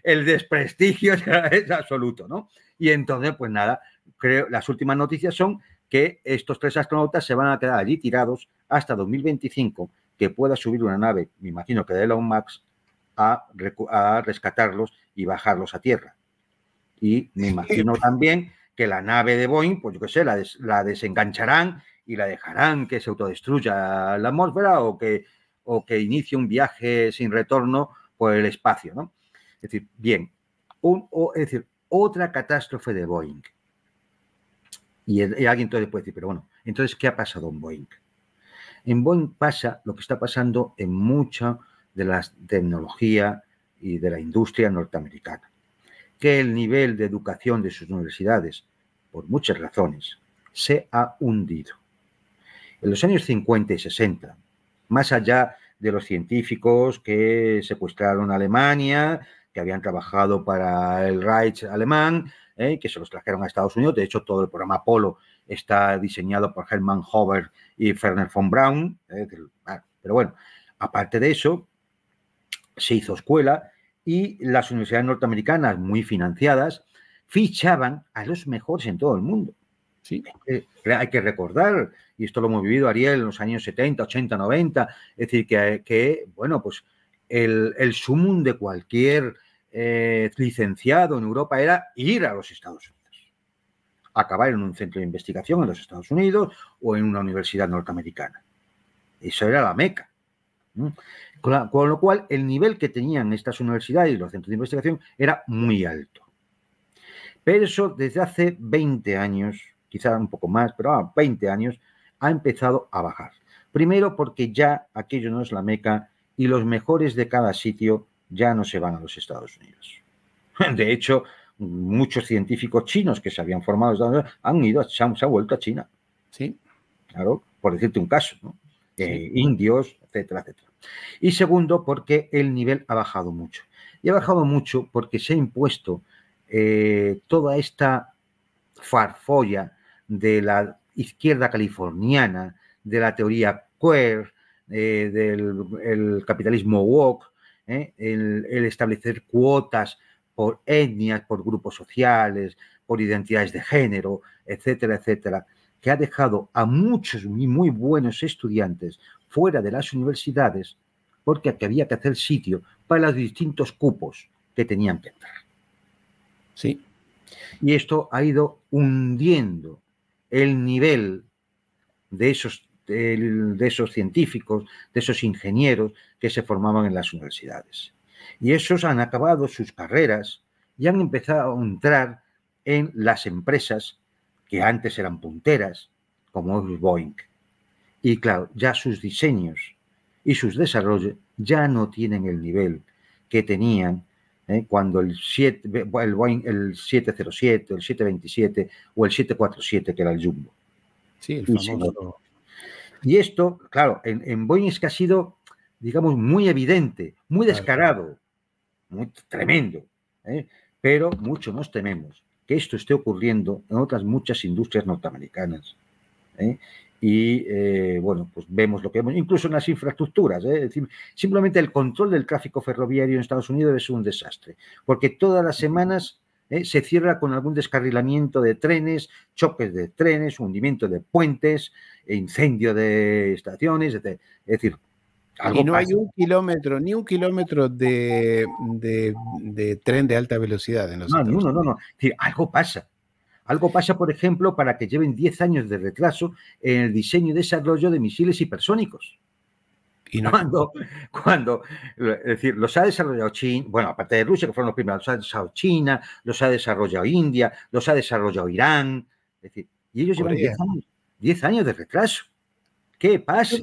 el desprestigio (laughs) es absoluto, ¿no? Y entonces, pues nada, creo, las últimas noticias son que estos tres astronautas se van a quedar allí tirados hasta 2025, que pueda subir una nave, me imagino que de Elon Max, a, rescatarlos y bajarlos a tierra. Y me imagino también que la nave de Boeing, pues yo qué sé, la, la desengancharán y la dejarán que se autodestruya la atmósfera o que o que inicie un viaje sin retorno por el espacio. Es decir, bien, decir, otra catástrofe de Boeing. Y, alguien entonces puede decir, pero bueno, entonces, ¿qué ha pasado en Boeing? En Boeing pasa lo que está pasando en mucha de la tecnología y de la industria norteamericana, que el nivel de educación de sus universidades, por muchas razones, se ha hundido. En los años 50 y 60, más allá de los científicos que secuestraron a Alemania, que habían trabajado para el Reich alemán, ¿eh? que se los trajeron a Estados Unidos. De hecho, todo el programa Apolo está diseñado por Hermann Hover y Ferner von Braun. ¿eh? Ah, pero bueno, aparte de eso, se hizo escuela y las universidades norteamericanas, muy financiadas, fichaban a los mejores en todo el mundo hay que recordar, y esto lo hemos vivido, Ariel, en los años 70, 80, 90, es decir, que, bueno, pues el, sumum de cualquier eh, licenciado en Europa era ir a los Estados Unidos, acabar en un centro de investigación en los Estados Unidos o en una universidad norteamericana. Eso era la meca. Con, con lo cual, el nivel que tenían estas universidades y los centros de investigación era muy alto. Pero eso desde hace 20 años quizá un poco más, pero a 20 años, ha empezado a bajar. Primero porque ya aquello no es la meca y los mejores de cada sitio ya no se van a los Estados Unidos. (laughs) De hecho, muchos científicos chinos que se habían formado han ido, se han, vuelto a China. Sí. Claro, por decirte un caso, ¿no? Eh, indios, etcétera, etcétera. Y segundo, porque el nivel ha bajado mucho. Y ha bajado mucho porque se ha impuesto eh, toda esta farfolla de la izquierda californiana, de la teoría queer, eh, del capitalismo woke, eh, el, establecer cuotas por etnias, por grupos sociales, por identidades de género, etcétera, etcétera, que ha dejado a muchos muy, muy buenos estudiantes fuera de las universidades porque había que hacer sitio para los distintos cupos que tenían que entrar. Sí. Y esto ha ido hundiendo el nivel de esos, de, esos científicos, de esos ingenieros que se formaban en las universidades. Y esos han acabado sus carreras y han empezado a entrar en las empresas que antes eran punteras, como Boeing. Y claro, ya sus diseños y sus desarrollos ya no tienen el nivel que tenían ¿eh? cuando el, 7, el Boeing, el 707, el 727 o el 747, que era el Jumbo. Sí, el famoso. Y esto, claro, en, en, Boeing es que ha sido, digamos, muy evidente, muy descarado, muy tremendo, ¿eh? pero mucho nos tememos que esto esté ocurriendo en otras muchas industrias norteamericanas. ¿eh? y eh, bueno, pues vemos lo que vemos, incluso en las infraestructuras. ¿eh? decir, simplemente el control del tráfico ferroviario en Estados Unidos es un desastre, porque todas las semanas ¿eh? se cierra con algún descarrilamiento de trenes, choques de trenes, hundimiento de puentes, incendio de estaciones, etc. Es decir, y no hay un kilómetro, ni un kilómetro de, de, tren de alta velocidad en los Estados Unidos. no, no, no. Es algo pasa algo pasa, por ejemplo, para que lleven 10 años de retraso en el diseño y desarrollo de misiles hipersónicos. Y no... cuando, cuando, es decir, los ha desarrollado China, bueno, aparte de Rusia, que fueron los primeros, los ha desarrollado China, los ha desarrollado India, los ha desarrollado Irán, es decir, y ellos llevan 10 años, 10 años de retraso. ¿Qué pasa?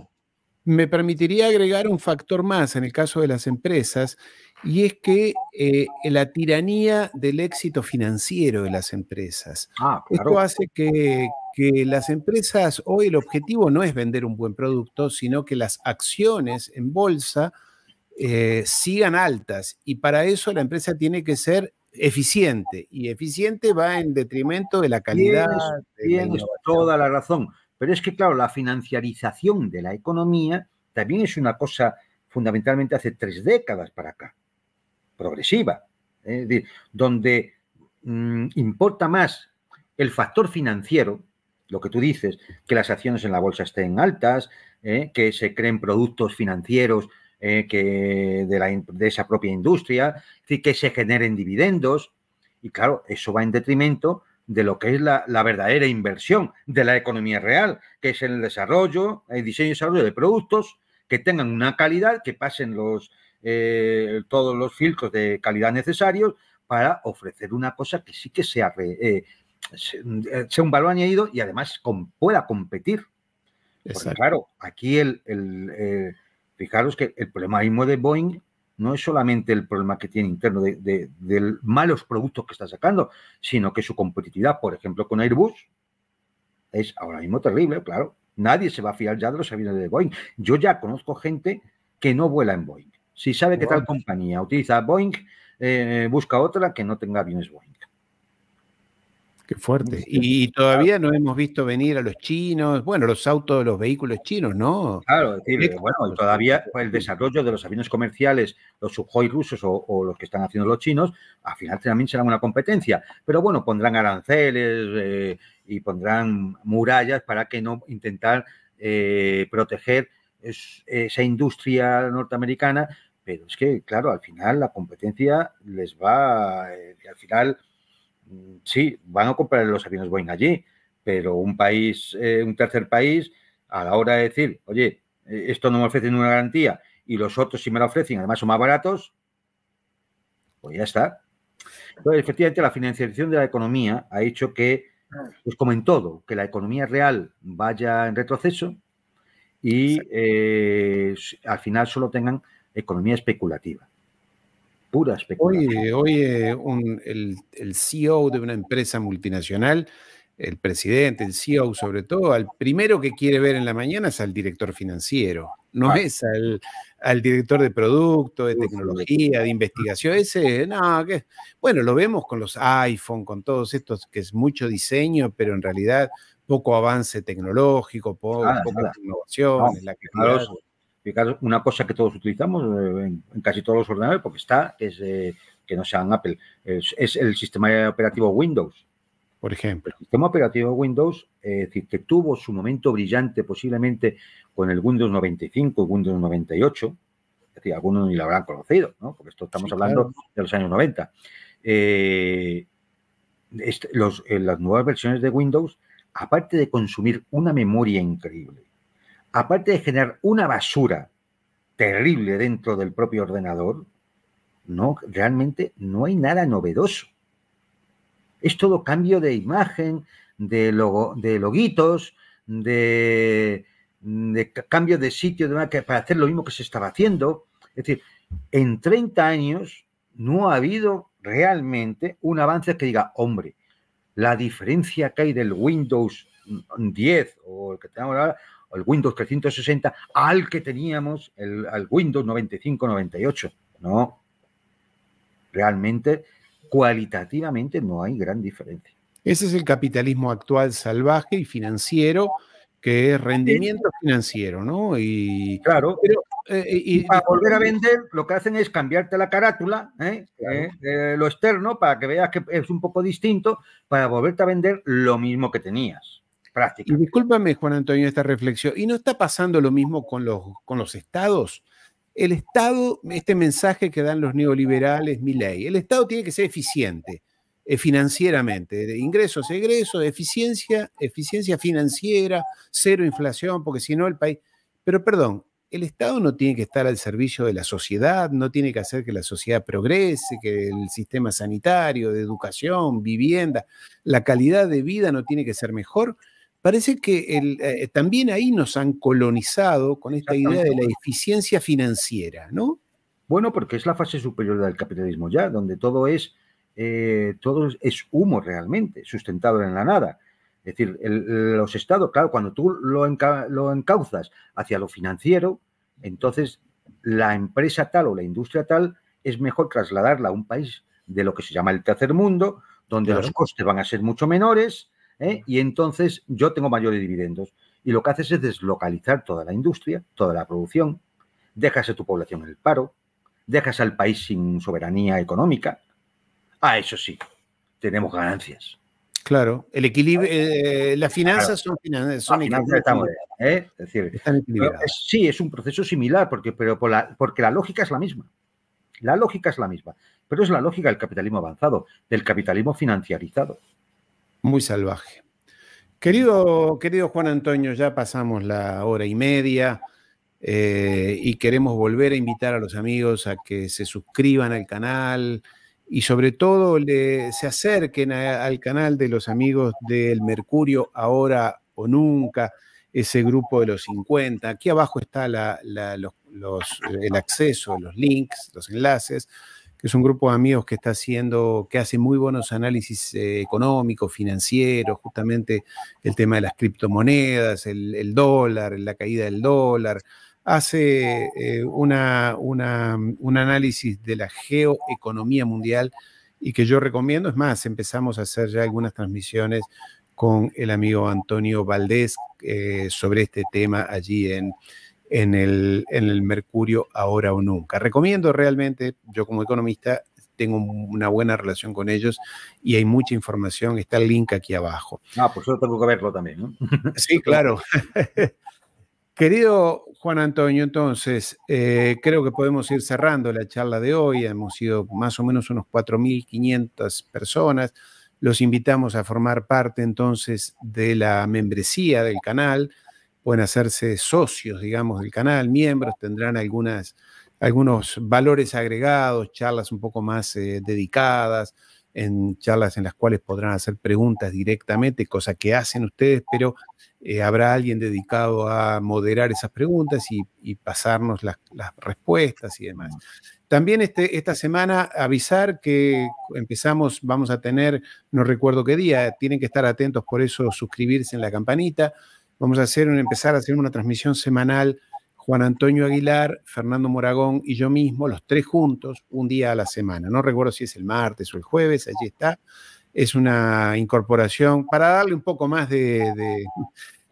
Me permitiría agregar un factor más en el caso de las empresas, y es que eh, la tiranía del éxito financiero de las empresas. Ah, Esto hace que, las empresas, hoy el objetivo no es vender un buen producto, sino que las acciones en bolsa eh, sigan altas y para eso la empresa tiene que ser eficiente y eficiente va en detrimento de la calidad. Tienes, toda la razón, pero es que claro, la financiarización de la economía también es una cosa fundamentalmente hace tres décadas para acá progresiva, ¿eh? es decir, donde mm, importa más el factor financiero, lo que tú dices, que las acciones en la bolsa estén altas, ¿eh? que se creen productos financieros ¿eh? que de, de, esa propia industria, que se generen dividendos. Y claro, eso va en detrimento de lo que es la, verdadera inversión de la economía real, que es el desarrollo, el diseño y desarrollo de productos que tengan una calidad, que pasen los, eh, todos los filtros de calidad necesarios para ofrecer una cosa que sí que sea, eh, eh, un valor añadido y además pueda competir. claro, aquí el, fijaros que el problema mismo de Boeing no es solamente el problema que tiene interno de, de, malos productos que está sacando, sino que su competitividad, por ejemplo, con Airbus, es ahora mismo terrible, claro. Nadie se va a fiar ya de los aviones de Boeing. Yo ya conozco gente que no vuela en Boeing. Si sabe que tal compañía utiliza Boeing, eh, busca otra que no tenga aviones Boeing. Qué fuerte. Y, todavía no hemos visto venir a los chinos, bueno, los autos, los vehículos chinos, ¿no? Claro, es decir, bueno, todavía el desarrollo de los aviones comerciales, los Sukhoi rusos o, los que están haciendo los chinos, al final también serán una competencia. Pero bueno, pondrán aranceles eh, y pondrán murallas para que no intentar eh, proteger esa industria norteamericana, pero es que, claro, al final la competencia les va, eh, al final, mm, sí, van a comprar los aviones Boeing allí, pero un país, eh, un tercer país, a la hora de decir, oye, eh, esto no me ofrecen una garantía y los otros sí si me la ofrecen, además son más baratos, pues ya está. Entonces, efectivamente, la financiación de la economía ha hecho que, ah. pues como en todo, que la economía real vaya en retroceso, y eh, al final solo tengan economía especulativa. Pura especulación. Hoy, el, CEO de una empresa multinacional, el presidente, el CEO sobre todo, al primero que quiere ver en la mañana es al director financiero, no es al, director de producto, de tecnología, de investigación. Ese, no, que, bueno, lo vemos con los iPhone, con todos estos, que es mucho diseño, pero en realidad poco avance tecnológico, poco, innovación. una cosa que todos utilizamos eh, en, casi todos los ordenadores, porque está, es eh, que no sean Apple, es, el sistema operativo Windows. Por ejemplo. El sistema operativo Windows, eh, que tuvo su momento brillante posiblemente con el Windows 95 y Windows 98, es decir, algunos ni lo habrán conocido, porque esto estamos hablando de los años 90. Eh, este, las nuevas versiones de Windows aparte de consumir una memoria increíble, aparte de generar una basura terrible dentro del propio ordenador, no, realmente no hay nada novedoso. Es todo cambio de imagen, de, logo, de loguitos, de, cambio de sitio de para hacer lo mismo que se estaba haciendo. Es decir, en 30 años no ha habido realmente un avance que diga, hombre, la diferencia que hay del Windows 10 o el que tenemos ahora, o el Windows 360 al que teníamos, el, al Windows 95-98. No, realmente, cualitativamente no hay gran diferencia. Ese es el capitalismo actual salvaje y financiero, que es rendimiento financiero, ¿no? Y, claro. Pero, eh, y, para volver a vender, lo que hacen es cambiarte la carátula, ¿eh? Eh, lo externo, para que veas que es un poco distinto, para volverte a vender lo mismo que tenías. prácticamente Y discúlpame, Juan Antonio, esta reflexión. ¿Y no está pasando lo mismo con los, con los estados? El Estado, este mensaje que dan los neoliberales, mi ley, el Estado tiene que ser eficiente financieramente, de ingresos, egresos, eficiencia, eficiencia financiera, cero inflación, porque si no el país... Pero perdón, el Estado no tiene que estar al servicio de la sociedad, no tiene que hacer que la sociedad progrese, que el sistema sanitario, de educación, vivienda, la calidad de vida no tiene que ser mejor. Parece que eh, también ahí nos han colonizado con esta idea de la eficiencia financiera, ¿no? Bueno, porque es la fase superior del capitalismo ya, donde todo es, eh, todo es humo realmente, sustentado en la nada. Es decir, los estados, claro, cuando tú lo, encauzas hacia lo financiero, entonces la empresa tal o la industria tal es mejor trasladarla a un país de lo que se llama el tercer mundo, donde los costes van a ser mucho menores ¿eh? mm. y entonces yo tengo mayores dividendos. Y lo que haces es deslocalizar toda la industria, toda la producción, dejas a tu población en el paro, dejas al país sin soberanía económica. Ah, eso sí, tenemos ganancias. Claro, el equilibrio, eh, las finanzas son, finanzas ¿eh? es sí, es un proceso similar, porque, pero la, porque la lógica es la misma. La lógica es la misma, pero es la lógica del capitalismo avanzado, del capitalismo financiarizado. Muy salvaje. Querido, querido Juan Antonio, ya pasamos la hora y media eh, y queremos volver a invitar a los amigos a que se suscriban al canal, y sobre todo se acerquen al canal de los amigos del Mercurio ahora o nunca, ese grupo de los 50. Aquí abajo está el acceso, los links, los enlaces, que es un grupo de amigos que está haciendo, que hace muy buenos análisis eh, económicos, financieros, justamente el tema de las criptomonedas, el dólar, la caída del dólar hace eh, una, mm, un análisis de la geoeconomía mundial y que yo recomiendo. Es más, empezamos a hacer ya algunas transmisiones con el amigo Antonio Valdés eh, sobre este tema allí en, en, el, en el Mercurio Ahora o Nunca. Recomiendo realmente, yo como economista tengo una buena relación con ellos y hay mucha información. Está el link aquí abajo. Ah, por eso tengo que verlo también. ¿no? Sí, claro. (laughs) Querido Juan Antonio, entonces, eh, creo que podemos ir cerrando la charla de hoy. Hemos sido más o menos unos 4.500 personas. Los invitamos a formar parte entonces de la membresía del canal. Pueden hacerse socios, digamos, del canal, miembros, tendrán algunos valores agregados, charlas un poco más eh, dedicadas, en charlas en las cuales podrán hacer preguntas directamente, cosa que hacen ustedes, pero eh, habrá alguien dedicado a moderar esas preguntas y, pasarnos las, respuestas y demás. También este, esta semana avisar que empezamos, vamos a tener, no recuerdo qué día, tienen que estar atentos por eso, suscribirse en la campanita. Vamos a hacer, empezar a hacer una transmisión semanal Juan Antonio Aguilar, Fernando Moragón y yo mismo, los tres juntos, un día a la semana. No recuerdo si es el martes o el jueves, allí está es una incorporación para darle un poco más de,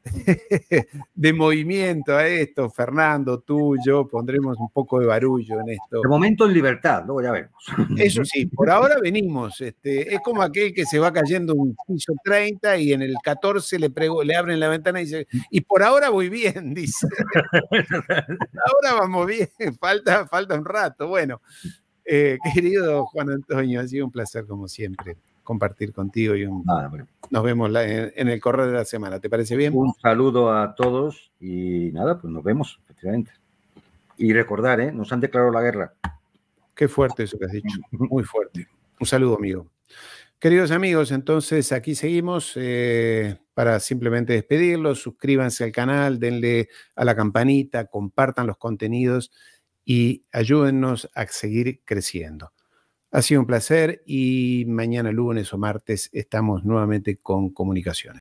(laughs) de movimiento a esto, Fernando, tú, yo, pondremos un poco de barullo en esto. De momento en libertad, luego ya vemos. Eso sí, (laughs) por ahora venimos. Este, es como aquel que se va cayendo un piso 30 y en el 14 le, le abren la ventana y dice, y por ahora voy bien, (laughs) dice. ahora vamos bien, falta, falta un rato. Bueno, eh, querido Juan Antonio, ha sido un placer como siempre compartir contigo y nos vemos en, el correo de la semana. ¿Te parece bien? Un saludo a todos y nada, pues nos vemos, efectivamente. Y recordar, ¿eh? nos han declarado la guerra. Qué fuerte eso que has dicho, muy fuerte. Un saludo, amigo. Queridos amigos, entonces aquí seguimos eh, para simplemente despedirlos. Suscríbanse al canal, denle a la campanita, compartan los contenidos y ayúdennos a seguir creciendo. Ha sido un placer y mañana lunes o martes estamos nuevamente con comunicaciones.